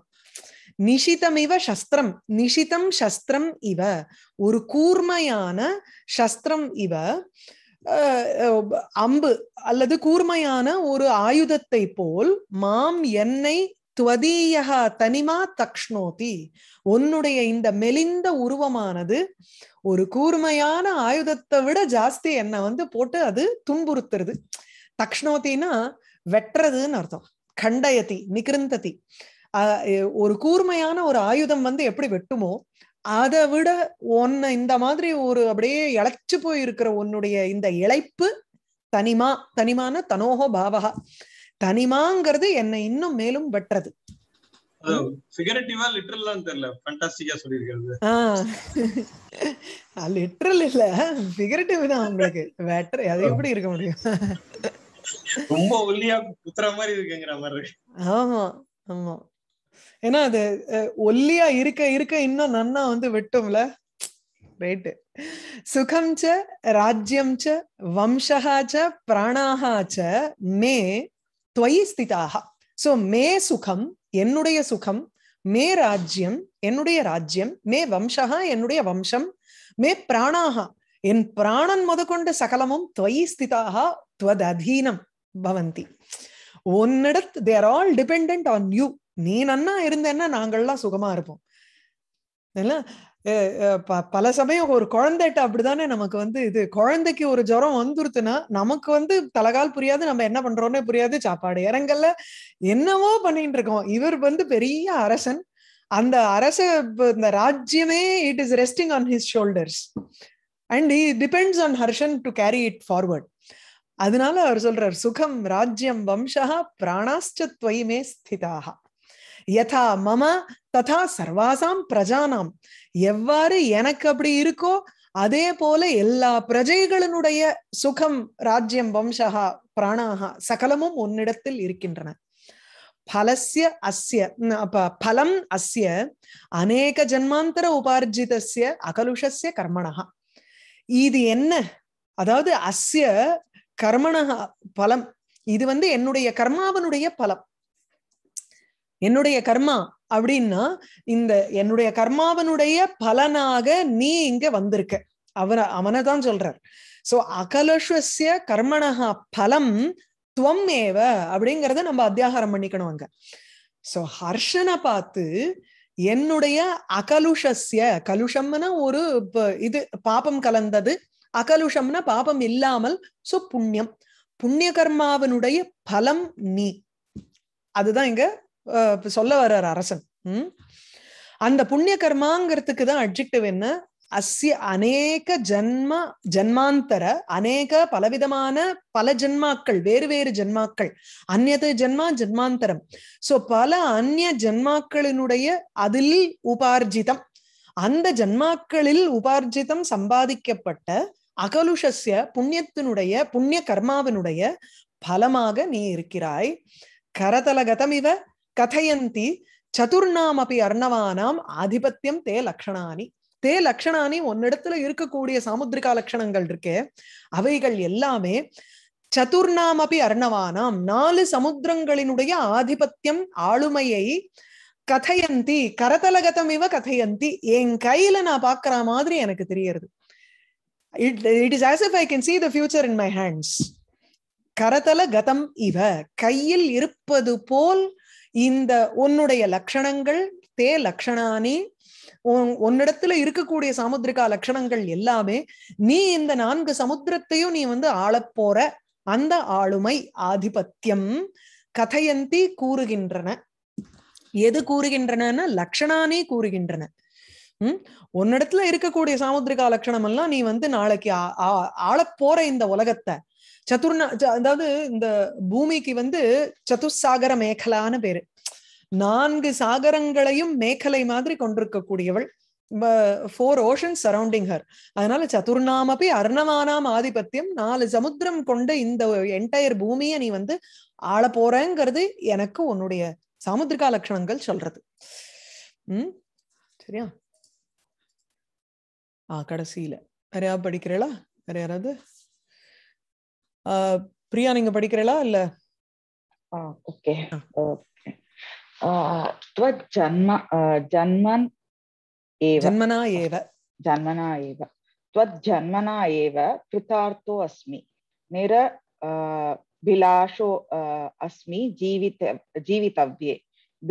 நிஷிதம் இவ சஸ்திரம் நிஷிதம் சஸ்திரம் இவ ஒரு கூர்மையான சஸ்திரம் இவ அம்பு அல்லது கூர்மையான ஒரு ஆயுதத்தை போல் மாம் என்னை துவதீயா தனிமா தக்ஷ்ணோதி உன்னுடைய இந்த மெலிந்த உருவமானது ஒரு கூர்மையான ஆயுதத்தை விட ஜாஸ்தி என்ன வந்து போட்டு அது துன்புறுத்துறது தக்ஷ்ணோத்தின்னா வெட்டுறதுன்னு அர்த்தம் கண்டயத்தி நிகிருந்ததி ஒரு கூர்மையான ஒரு ஆயுதம் வந்து எப்படி வெட்டுமோ அதை விட உன்னை இந்த மாதிரி ஒரு அப்படியே இழைச்சு போயிருக்கிற உன்னுடைய இந்த இழைப்பு தனிமா தனிமான தனோகோ பாவகா தனிமாங்கிறது என்னை இன்னும் மேலும் வெட்டுறது லிட்டரல் இல்ல அது எப்படி இருக்க முடியும் ஒல்லியா மாதிரி இருக்குங்கிற மாதிரி ஆமா அது ஒல்லியா இருக்க இருக்க இன்னும் நன்னா வந்து வெட்டும்ல ரைட்டு சுகம் ச ராஜ்யம் ச வம்சகா ச பிராணாகா ச மே துவயி ஸ்திதாக சோ மே சுகம் என்னுடைய சுகம் மே ராஜ்யம் என்னுடைய ராஜ்யம் மே வம்சகா என்னுடைய வம்சம் மே பிராணாக என் பிராணன் முதற்கொண்டு சகலமும் துவயி ஸ்திதாக துவதீனம் பவந்தி ஒன்னிடத்து there all depend on you நீ நன்னா இருந்தேன்னா நாங்கள்லாம் சுகமா இருப்போம் பல சமயம் ஒரு குழந்தைகிட்ட அப்படிதானே நமக்கு வந்து இது குழந்தைக்கு ஒரு ஜுரம் வந்துருத்துன்னா நமக்கு வந்து தலகால் புரியாது நம்ம என்ன பண்றோம்னே புரியாது சாப்பாடு இறங்கல்ல என்னவோ பண்ணிட்டு இருக்கோம் இவர் வந்து பெரிய அரசன் அந்த அரச இந்த ராஜ்யமே it is resting on his shoulders and he depends on Harshan to carry it forward அதனால அவர் சொல்றார் சுகம் ராஜ்யம் வம்சா பிராணாஸ்டத்வயுமே ஸ்திதாகா யதா மம ததா சர்வாசாம் பிரஜானாம் எவ்வாறு எனக்கு அப்படி இருக்கோ அதே போல எல்லா பிரஜைகளினுடைய சுகம் ராஜ்யம் வம்சகா பிராணாகா சகலமும் உன்னிடத்தில் இருக்கின்றன பலசிய அஸ்ய பலம் அஸ்ய அநேக ஜன்மாந்தர உபார்ஜிதஸ்ய அகலுஷஸ்ய கர்மணா இது என்ன அதாவது அஸ்ய கர்மணா பலம் இது வந்து என்னுடைய கர்மாவனுடைய பலம் என்னுடைய கர்மா அப்படின்னா இந்த என்னுடைய கர்மாவனுடைய பலனாக நீ இங்க வந்திருக்க அவனை அவனை தான் சொல்றார் சோ அகலஷஸ்ய கர்மனகா பலம் துவம் ஏவ அப்படிங்கறத நம்ம அத்தியாகாரம் பண்ணிக்கணும் அங்க சோ ஹர்ஷனை பார்த்து என்னுடைய அகலுஷஸ்ய கலுஷம்னா ஒரு இது பாபம் கலந்தது அகலுஷம்னா பாபம் இல்லாமல் சோ புண்ணியம் புண்ணிய கர்மாவனுடைய பலம் நீ அதுதான் இங்க சொல்ல வர்றார் அரசன் உம் அந்த புண்ணிய கர்மாங்கிறதுக்கு தான் அட்ஜெக்டிவ் என்ன அஸ்ய அநேக ஜென்ம ஜென்மாந்தர அநேக பலவிதமான பல ஜென்மாக்கள் வேறு வேறு ஜென்மாக்கள் அந்நது ஜென்மா ஜென்மாந்தரம் சோ பல அந்நிய ஜென்மாக்களினுடைய அதில் உபார்ஜிதம் அந்த ஜென்மாக்களில் உபார்ஜிதம் சம்பாதிக்கப்பட்ட அகலுஷஸ்ய புண்ணியத்தினுடைய புண்ணிய கர்மாவினுடைய பலமாக நீ இருக்கிறாய் கரதலகதம் இவ கதையந்தி சதுர்ணாமபி அர்ணவானாம் ஆதிபத்தியம் தே லக்ஷணானி தே லக்ஷணானி ஒன்னிடத்துல இருக்கக்கூடிய சாமுத்ரிகா லட்சணங்கள் இருக்கே அவைகள் எல்லாமே சதுர்ணாமபி அர்ணவானாம் நாலு சமுத்திரங்களினுடைய ஆதிபத்தியம் ஆளுமையை கதையந்தி கரதலகதம் இவ கதையந்தி என் கையில நான் பாக்குற மாதிரி எனக்கு தெரியறது it it is as if I can see the future in my hands கரதல கதம் இவ கையில் இருப்பது போல் இந்த உன்னுடைய லட்சணங்கள் தே லட்சணானி உன்னிடத்துல இருக்கக்கூடிய சமுத்திரிகா லட்சணங்கள் எல்லாமே நீ இந்த நான்கு சமுத்திரத்தையும் நீ வந்து ஆளப்போற அந்த ஆளுமை ஆதிபத்தியம் கதையந்தி கூறுகின்றன எது கூறுகின்றன லக்ஷணானே கூறுகின்றன உம் உன்னிடத்துல இருக்கக்கூடிய சாமுத்திரிகா லட்சணம் எல்லாம் நீ வந்து நாளைக்கு ஆள போற இந்த உலகத்தை சதுர்ணா அதாவது இந்த பூமிக்கு வந்து சதுசாகர மேகலான்னு பேரு நான்கு சாகரங்களையும் மேகலை மாதிரி கொண்டிருக்கக்கூடியவள் ஃபோர் ஓஷன் சரௌண்டிங் ஹர் அதனால சதுர்நாமப்பி அர்ணவானாம் ஆதிபத்தியம் நாலு சமுத்திரம் கொண்ட இந்த என்டையர் பூமியை நீ வந்து ஆள போறேங்கிறது எனக்கு உன்னுடைய சாமுத்திரிகா லட்சணங்கள் சொல்றது உம் சரியா ஆஹ் கடைசியில வேற படிக்கிறீளா வேற யாராவது பிரியா நீங்க படிக்கிறீங்களா இல்ல ஓகே ஜன்ம ஜன்மன் ஏவ ஜன்மனா ஏவ ஜன்மனா ஏவ त्वज्जन्मना एव कृतार्थो अस्मि निर भिलाषो अस्मि जीवित जीवितव्ये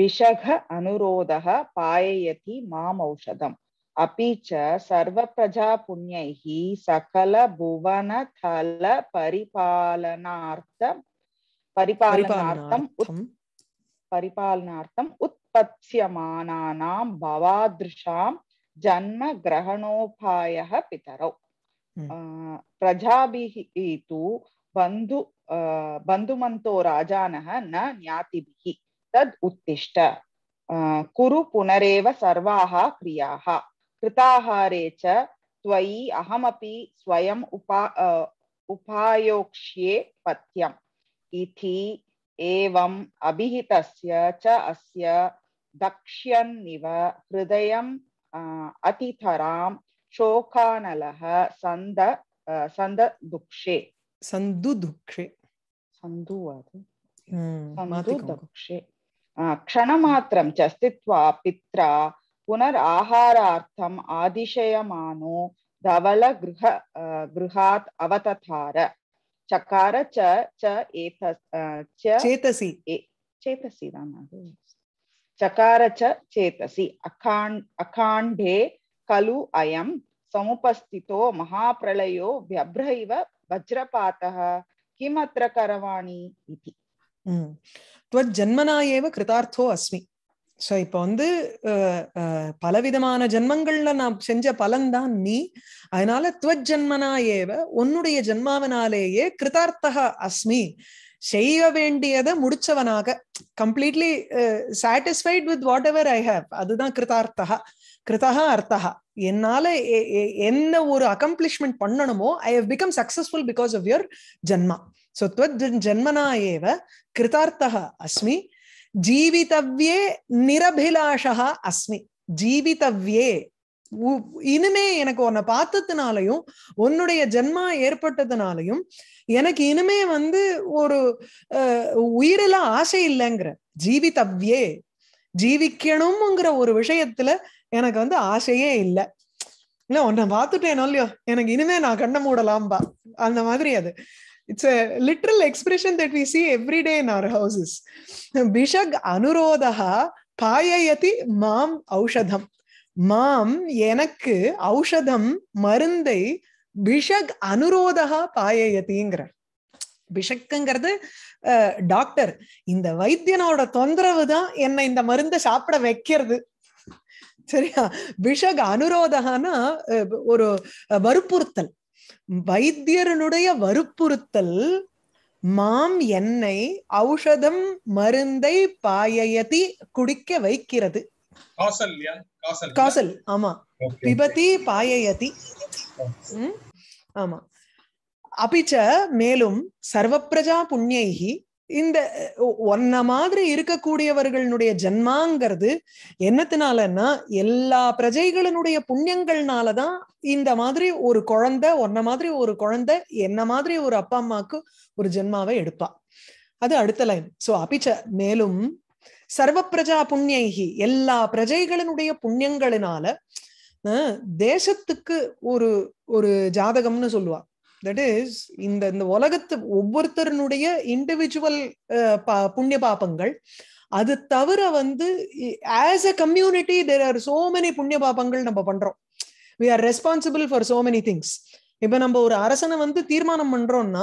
भिषघ अनुरोधः पाययति माम् औषधम् अपि च सर्वप्रजापुण्यैः सकलभुवनथलपरिपालनार्थ परिपालनार्थम् उत् परिपालनार्थम् उत्पत्स्यमानानां भवादृशां जन्मग्रहणोपायः पितरौ प्रजाभिः तु बन्धु बन्धुमन्तो राजानः न ज्ञातिभिः तद् उत्तिष्ठ कुरु पुनरेव सर्वाः क्रियाः कृताहारे च त्वयि अहमपि स्वयम् उपा उपायोक्ष्ये पथ्यम् इति एवम् अभिहितस्य च अस्य दक्ष्यन्निव हृदयम् अतितरां शोकानलः सन्द सन्ददुक्षे सन्दुदुक्षे सन्दु सन्दुदक्षे क्षणमात्रं च स्थित्वा पित्रा पुनराहारार्थम् आदिशयमानो धवलगृह गृहात् अवतथार चकार च च एतस् च चेतसि चेतसि चकार च चेतसि अखाण्डे खलु अयं समुपस्थितो महाप्रलयो व्यभ्रैव वज्रपातः किमत्र करवाणि इति त्वज्जन्मना एव कृतार्थो अस्मि சோ இப்போ வந்து பலவிதமான ஜென்மங்கள்ல நான் செஞ்ச பலன்தான் நீ அதனால துவஜன்மனா ஏவ உன்னுடைய ஜென்மாவனாலேயே கிருதார்த்தக அஸ்மி செய்ய வேண்டியதை முடிச்சவனாக completely satisfied with whatever I have அதுதான் கிருதார்த்தகா கிருதகா அர்த்தகா என்னால என்ன ஒரு அக்கம்ப்ளிஷ்மெண்ட் பண்ணணுமோ I have become successful because of your ஜென்மா சோ துவத் ஜென்மனா ஏவ கிருதார்த்தக அஸ்மி ஜீவிதவ்யே நிரபிலாஷா அஸ்மி ஜீவிதவ்யே இனிமே எனக்கு உன்னை பார்த்ததுனாலையும் உன்னுடைய ஜென்மா ஏற்பட்டதுனாலையும் எனக்கு இனிமே வந்து ஒரு உயிரில ஆசை இல்லைங்கிற ஜீவிதவ்யே ஜீவிக்கணும்ங்கிற ஒரு விஷயத்துல எனக்கு வந்து ஆசையே இல்லை இல்ல உன்னை பார்த்துட்டேனோ இல்லையோ எனக்கு இனிமே நான் கண்ண மூடலாம்பா அந்த மாதிரி அது it's literal expression that we see every day in our houses பிஷக் அனுரோதா பாயயதி மாம் ஔஷதம் மாம் எனக்கு ஔஷதம் மருந்தை பிஷக் அனுரோதா பாயயத்திங்கிறார் பிஷக்குங்கிறது டாக்டர் இந்த வைத்தியனோட தொந்தரவு தான் என்னை இந்த மருந்தை சாப்பிட வைக்கிறது சரியா பிஷக் அனுரோதகான்னா uh, ஒரு uh, வற்புறுத்தல் வைத்தியருனுடைய வற்புறுத்தல் மாம் என்னை ஔஷதம் மருந்தை பாயதி குடிக்க வைக்கிறது காசல் ஆமா பிபதி பாயதி ஆமா அபிச்ச மேலும் சர்வப்பிரஜா புண்ணியைகி இந்த ஒன்ன மாதிரி இருக்கக்கூடியவர்களுடைய ஜென்மாங்கிறது என்னத்தினாலன்னா எல்லா பிரஜைகளினுடைய புண்ணியங்கள்னாலதான் இந்த மாதிரி ஒரு குழந்தை ஒன்ன மாதிரி ஒரு குழந்தை என்ன மாதிரி ஒரு அப்பா அம்மாக்கு ஒரு ஜென்மாவை எடுப்பா அது அடுத்த லைன் சோ அபிச்ச மேலும் சர்வ பிரஜா புண்ணியகி எல்லா பிரஜைகளினுடைய புண்ணியங்களினால தேசத்துக்கு ஒரு ஒரு ஜாதகம்னு சொல்லுவா தட் இஸ் இந்த இந்த உலகத்து ஒவ்வொருத்தருனுடைய இண்டிவிஜுவல் புண்ணிய பாபங்கள் அது தவிர வந்து as a community there are so many புண்ணிய பாபங்கள் நம்ம பண்றோம் we are responsible for so many things இப்ப நம்ம ஒரு அரசனை வந்து தீர்மானம் பண்றோம்னா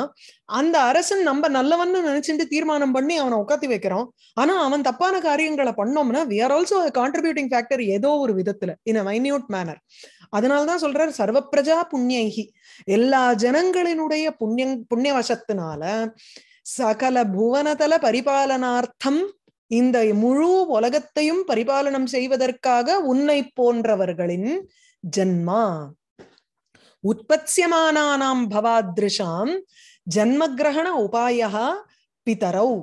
அந்த அரசன் நம்ம நல்லவன்னு நினைச்சுட்டு தீர்மானம் பண்ணி அவனை உட்காத்தி வைக்கிறோம் ஆனா அவன் தப்பான காரியங்களை பண்ணோம்னா we are also contributing factor ஏதோ ஒரு விதத்துல இன் அ மைன்யூட் மேனர் அதனாலதான் சொல்றாரு சர்வ பிரஜா புண்ணியகி எல்லா ஜனங்களினுடைய புண்ணிய புண்ணிய சகல புவனதல பரிபாலனார்த்தம் இந்த முழு உலகத்தையும் பரிபாலனம் செய்வதற்காக உன்னை போன்றவர்களின் ஜென்மா உற்பத்தியமானானாம் பவாதிருஷாம் ஜன்மகிரகண உபாயா பிதரவு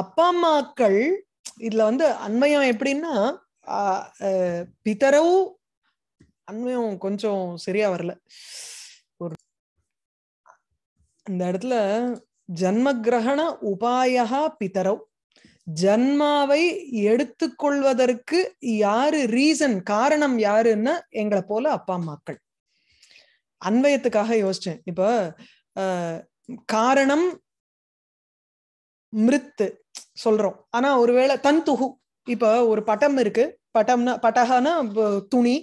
அப்பா அம்மாக்கள் இதுல வந்து அண்மையம் எப்படின்னா பிதரவு அண்மையம் கொஞ்சம் சரியா வரல ஒரு இந்த இடத்துல ஜன்ம கிரகண உபாயா பிதரவு ஜன்மாவை எடுத்துக்கொள்வதற்கு யாரு ரீசன் காரணம் யாருன்னா எங்களை போல அப்பா அம்மாக்கள் அன்வயத்துக்காக யோசிச்சேன் இப்போ காரணம் மிருத்து சொல்றோம் ஆனா ஒருவேளை தன்துகு இப்ப ஒரு பட்டம் இருக்கு பட்டம்னா பட்டகானா துணி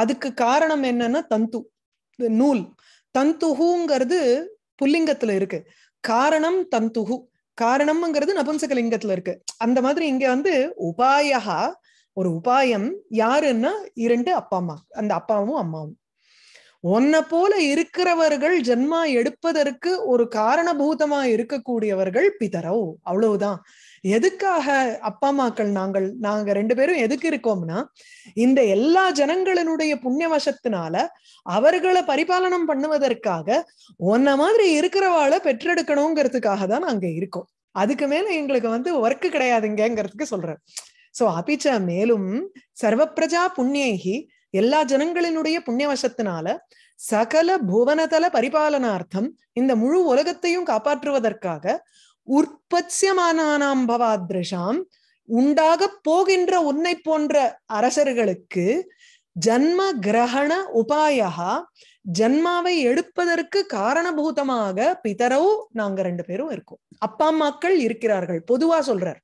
அதுக்கு காரணம் என்னன்னா தந்து நூல் தந்துகுங்கிறது புல்லிங்கத்துல இருக்கு காரணம் தந்துகு காரணம்ங்கிறது நபும்சகலிங்கத்துல இருக்கு அந்த மாதிரி இங்க வந்து உபாயகா ஒரு உபாயம் யாருன்னா இரண்டு அப்பா அம்மா அந்த அப்பாவும் அம்மாவும் உன்னை போல இருக்கிறவர்கள் ஜென்மா எடுப்பதற்கு ஒரு காரணபூதமா இருக்கக்கூடியவர்கள் பிதரோ அவ்வளவுதான் எதுக்காக அப்பா அம்மாக்கள் நாங்கள் நாங்க ரெண்டு பேரும் எதுக்கு இருக்கோம்னா இந்த எல்லா ஜனங்களினுடைய புண்ணியவசத்தினால அவர்களை பரிபாலனம் பண்ணுவதற்காக உன்ன மாதிரி இருக்கிறவாளை பெற்றெடுக்கணுங்கிறதுக்காக தான் நாங்க இருக்கோம் அதுக்கு மேல எங்களுக்கு வந்து ஒர்க்கு கிடையாதுங்கிறதுக்கு சொல்றேன் சோ அபிச்ச மேலும் பிரஜா புண்ணியகி எல்லா ஜனங்களினுடைய புண்ணியவசத்தினால சகல புவனதல பரிபாலனார்த்தம் இந்த முழு உலகத்தையும் காப்பாற்றுவதற்காக உற்பத்தியமானாம் பவாத்ரிஷாம் உண்டாக போகின்ற உன்னை போன்ற அரசர்களுக்கு ஜன்ம கிரகண உபாயா ஜன்மாவை எடுப்பதற்கு காரணபூதமாக பிதரவு நாங்க ரெண்டு பேரும் இருக்கோம் அப்பா அம்மாக்கள் இருக்கிறார்கள் பொதுவா சொல்றார்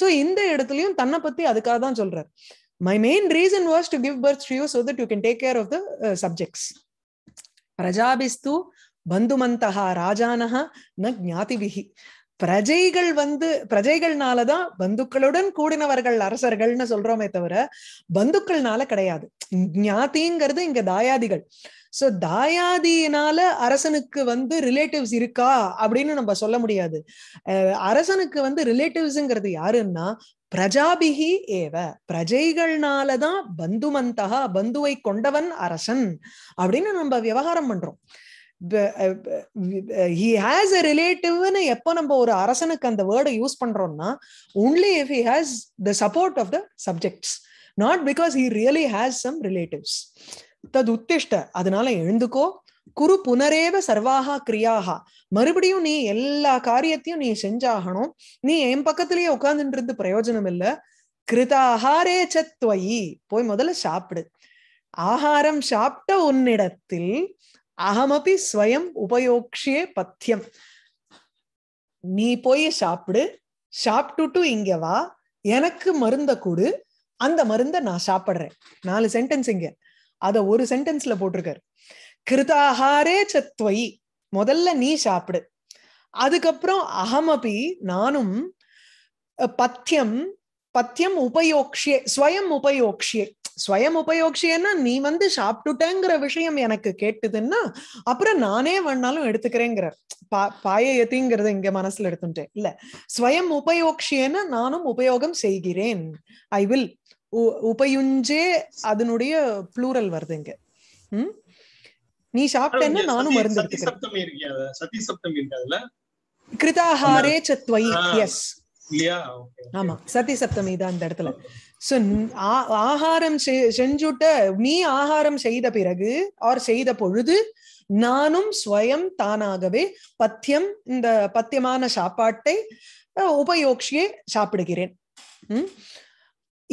சோ இந்த இடத்துலயும் தன்னை பத்தி அதுக்காக தான் சொல்றார் my main reason was to give birth to you so that you can take care of the uh, பிரஜாபிஸ்து பந்துமந்தஹா ராஜானஹா ந ஞாதிபிகி பிரஜைகள் வந்து பிரஜைகள்னாலதான் பந்துக்களுடன் கூடினவர்கள் அரசர்கள்னு சொல்றோமே தவிர பந்துக்கள்னால கிடையாது ஞாதிங்கிறது இங்க தாயாதிகள் சோ தாயாதியினால அரசனுக்கு வந்து ரிலேட்டிவ்ஸ் இருக்கா அப்படின்னு நம்ம சொல்ல முடியாது அரசனுக்கு வந்து ரிலேட்டிவ்ஸ்ங்கிறது யாருன்னா பிரஜாபிகி ஏவ பிரஜைகள்னாலதான் பந்துமந்தா பந்துவை கொண்டவன் அரசன் அப்படின்னு நம்ம விவகாரம் பண்றோம் ஹி ஹாஸ் எ ரிலேட்டிவ்னு எப்போ நம்ம ஒரு அரசனுக்கு அந்த வேர்டை யூஸ் பண்றோம்னா only if he has the support of the subjects not because he really has some relatives தது உத்திஷ்ட அதனால எழுந்துக்கோ குரு புனரேவ சர்வாகா கிரியாகா மறுபடியும் நீ எல்லா காரியத்தையும் நீ செஞ்சாகணும் நீ என் பக்கத்திலேயே உட்கார்ந்துன்றது பிரயோஜனம் இல்ல கிருதாகாரே சத்வயி போய் முதல்ல சாப்பிடு ஆகாரம் சாப்பிட்ட உன்னிடத்தில் அகமபி ஸ்வயம் உபயோக்ஷியே பத்தியம் நீ போய் சாப்பிடு சாப்பிட்டுட்டு இங்க வா எனக்கு மருந்த கொடு அந்த மருந்த நான் சாப்பிடுறேன் நாலு சென்டென்ஸ் இங்க அத ஒரு சென்டென்ஸ்ல போட்டிருக்காரு கிருதாகாரே சத்வை முதல்ல நீ சாப்பிடு அதுக்கப்புறம் அகமபி நானும் பத்தியம் பத்தியம் உபயோக்ஷியே ஸ்வயம் உபயோக்ஷியே ஸ்வயம் உபயோக்ஷியன்னா நீ வந்து சாப்பிட்டுட்டேங்கிற விஷயம் எனக்கு கேட்டுதுன்னா அப்புறம் நானே வேணாலும் எடுத்துக்கிறேங்கிற பா பாயத்திங்கிறத இங்க மனசுல எடுத்துட்டேன் இல்ல ஸ்வயம் உபயோக்ஷியன்னா நானும் உபயோகம் செய்கிறேன் ஐ வில் உபயுஞ்சே அதனுடைய ப்ளூரல் வருதுங்க உம் நீ சாப்பிட்டேன்னா நானும் மருந்து எடுத்துக்கிறேன் சத்தி சப்தம் இருக்கு கிருதாஹாரே சத்வை எஸ் ஆமா சத்தி சப்தமி தான் அந்த இடத்துல சோ ஆஹாரம் செஞ்சுட்ட நீ ஆகாரம் செய்த பிறகு ஆர் செய்த பொழுது நானும் ஸ்வயம் தானாகவே பத்தியம் இந்த பத்தியமான சாப்பாட்டை உபயோக்ஷியே சாப்பிடுகிறேன்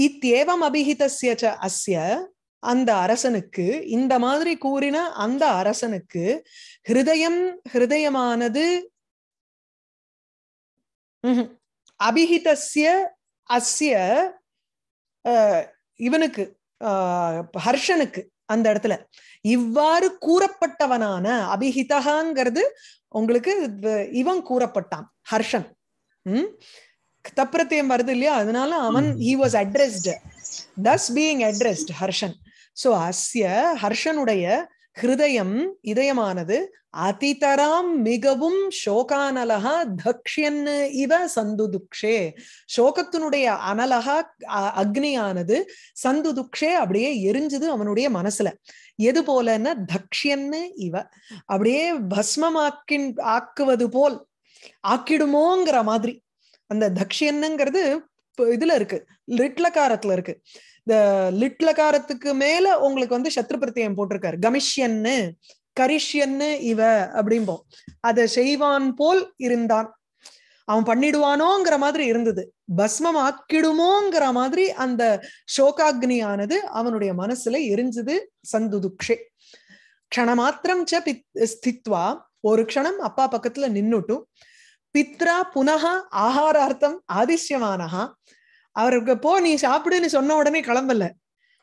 இத்தேவம் அபிஹிதஸ்ய அஸ்ய அந்த அரசனுக்கு இந்த மாதிரி கூறின அந்த அரசனுக்கு ஹிருதயம் ஹிருதயமானது அபிஹிதஸ்ய அஸ்ய இவனுக்கு ஹர்ஷனுக்கு அந்த இடத்துல இவ்வாறு கூறப்பட்டவனான அபிஹிதகாங்கிறது உங்களுக்கு இவன் கூறப்பட்டான் ஹர்ஷன் உம் தப்பிரத்தியம் வருது இல்லையா அதனால அவன் he was addressed thus being addressed Harshan so அஸ்ய ஹர்ஷனுடைய ஹிருதயம் இதயமானது அதிதராம் மிகவும் சோகானலகா தக்ஷியன் இவ சந்துதுக்ஷே சோகத்தினுடைய அனலகா அக்னியானது சந்துதுக்ஷே அப்படியே எரிஞ்சது அவனுடைய மனசுல எது போலன்னா தக்ஷியன்னு இவ அப்படியே பஸ்மமாக்கின் ஆக்குவது போல் ஆக்கிடுமோங்கிற மாதிரி அந்த தக்ஷியன்னுங்கிறது இதுல இருக்கு லிட்லகாரத்துல இருக்கு இந்த லிட்லகாரத்துக்கு மேல உங்களுக்கு வந்து சத்ரு பிரத்தியம் போட்டிருக்காரு கமிஷியன்னு கரிஷ்யன்னு இவ அப்படிம்போம் அதை செய்வான் போல் இருந்தான் அவன் பண்ணிடுவானோங்கிற மாதிரி இருந்தது பஸ்மம் ஆக்கிடுமோங்கிற மாதிரி அந்த சோகாக்னியானது அவனுடைய மனசுல எரிஞ்சது சந்துதுக்ஷே க்ஷணமாத்திரம் ச பித் ஸ்தித்வா ஒரு க்ஷணம் அப்பா பக்கத்துல நின்னுட்டும் பித்ரா புனக ஆகாரார்த்தம் ஆதிசியமானஹா அவருக்கு போ நீ சாப்பிடுன்னு சொன்ன உடனே கிளம்பல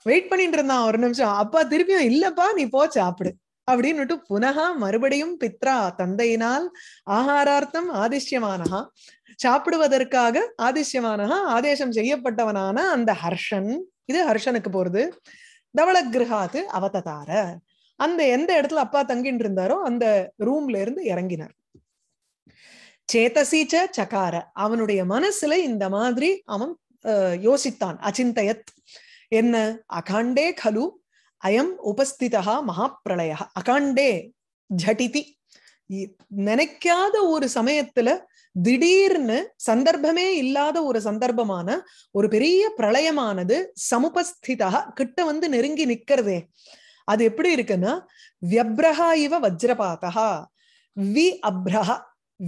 வெயிட் பண்ணிட்டு இருந்தான் ஒரு நிமிஷம் அப்பா திருப்பியும் இல்லப்பா நீ போ சாப்பிடு அப்படின்னுட்டு புனகா மறுபடியும் பித்ரா தந்தையினால் ஆகாரார்த்தம் ஆதிஷ்யமானஹா சாப்பிடுவதற்காக ஆதிஷ்யமானஹா ஆதேசம் செய்யப்பட்டவனான அந்த ஹர்ஷன் இது ஹர்ஷனுக்கு போறது தவள தவளகிரகாத்து அவததார அந்த எந்த இடத்துல அப்பா தங்கிட்டு இருந்தாரோ அந்த ரூம்ல இருந்து இறங்கினார் சேத்தசீச்ச சக்கார அவனுடைய மனசுல இந்த மாதிரி அவன் யோசித்தான் அச்சிந்தயத் என்ன அகாண்டே கலு அயம் உபஸ்திதா மகாப்பிரளய அகாண்டே ஜட்டிதி நினைக்காத ஒரு சமயத்துல திடீர்னு சந்தர்ப்பமே இல்லாத ஒரு சந்தர்ப்பமான ஒரு பெரிய பிரளயமானது சமுபஸ்திதா கிட்ட வந்து நெருங்கி நிக்கிறதே அது எப்படி இருக்குன்னா வியப்ரஹா இவ வஜ்ரபாதா வி அப்ரஹா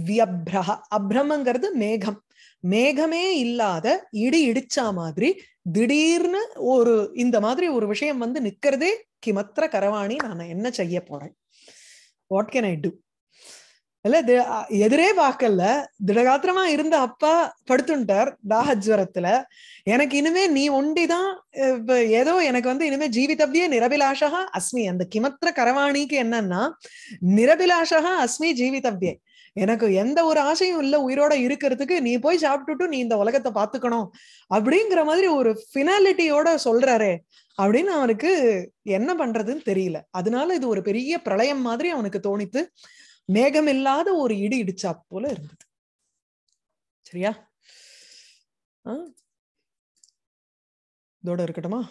வியப்ரஹ அப்ரமங்கிறது மேகம் மேகமே இல்லாத இடி இடிச்சா மாதிரி திடீர்னு ஒரு இந்த மாதிரி ஒரு விஷயம் வந்து நிக்கிறதே கிமத்திர கரவாணி நான் என்ன செய்ய போறேன் வாட் கேன் ஐ டூ இல்ல எதிரே பார்க்கல திடகாத்திரமா இருந்த அப்பா படுத்துட்டார் தாகஜ்வரத்துல எனக்கு இனிமே நீ ஒண்டிதான் இப்ப ஏதோ எனக்கு வந்து இனிமே ஜீவிதவ்யே நிரபிலாஷா அஸ்மி அந்த கிமத்திர கரவாணிக்கு என்னன்னா நிரபிலாஷகா அஸ்மி ஜீவிதவ்யே எனக்கு எந்த ஒரு ஆசையும் இல்லை உயிரோட இருக்கிறதுக்கு நீ போய் சாப்பிட்டுட்டு நீ இந்த உலகத்தை பாத்துக்கணும் அப்படிங்கிற மாதிரி ஒரு ஃபினாலிட்டியோட சொல்றாரு அப்படின்னு அவனுக்கு என்ன பண்றதுன்னு தெரியல அதனால இது ஒரு பெரிய பிரளயம் மாதிரி அவனுக்கு தோணித்து மேகம் இல்லாத ஒரு இடி இடிச்சா போல இருந்தது சரியா இதோட இருக்கட்டுமா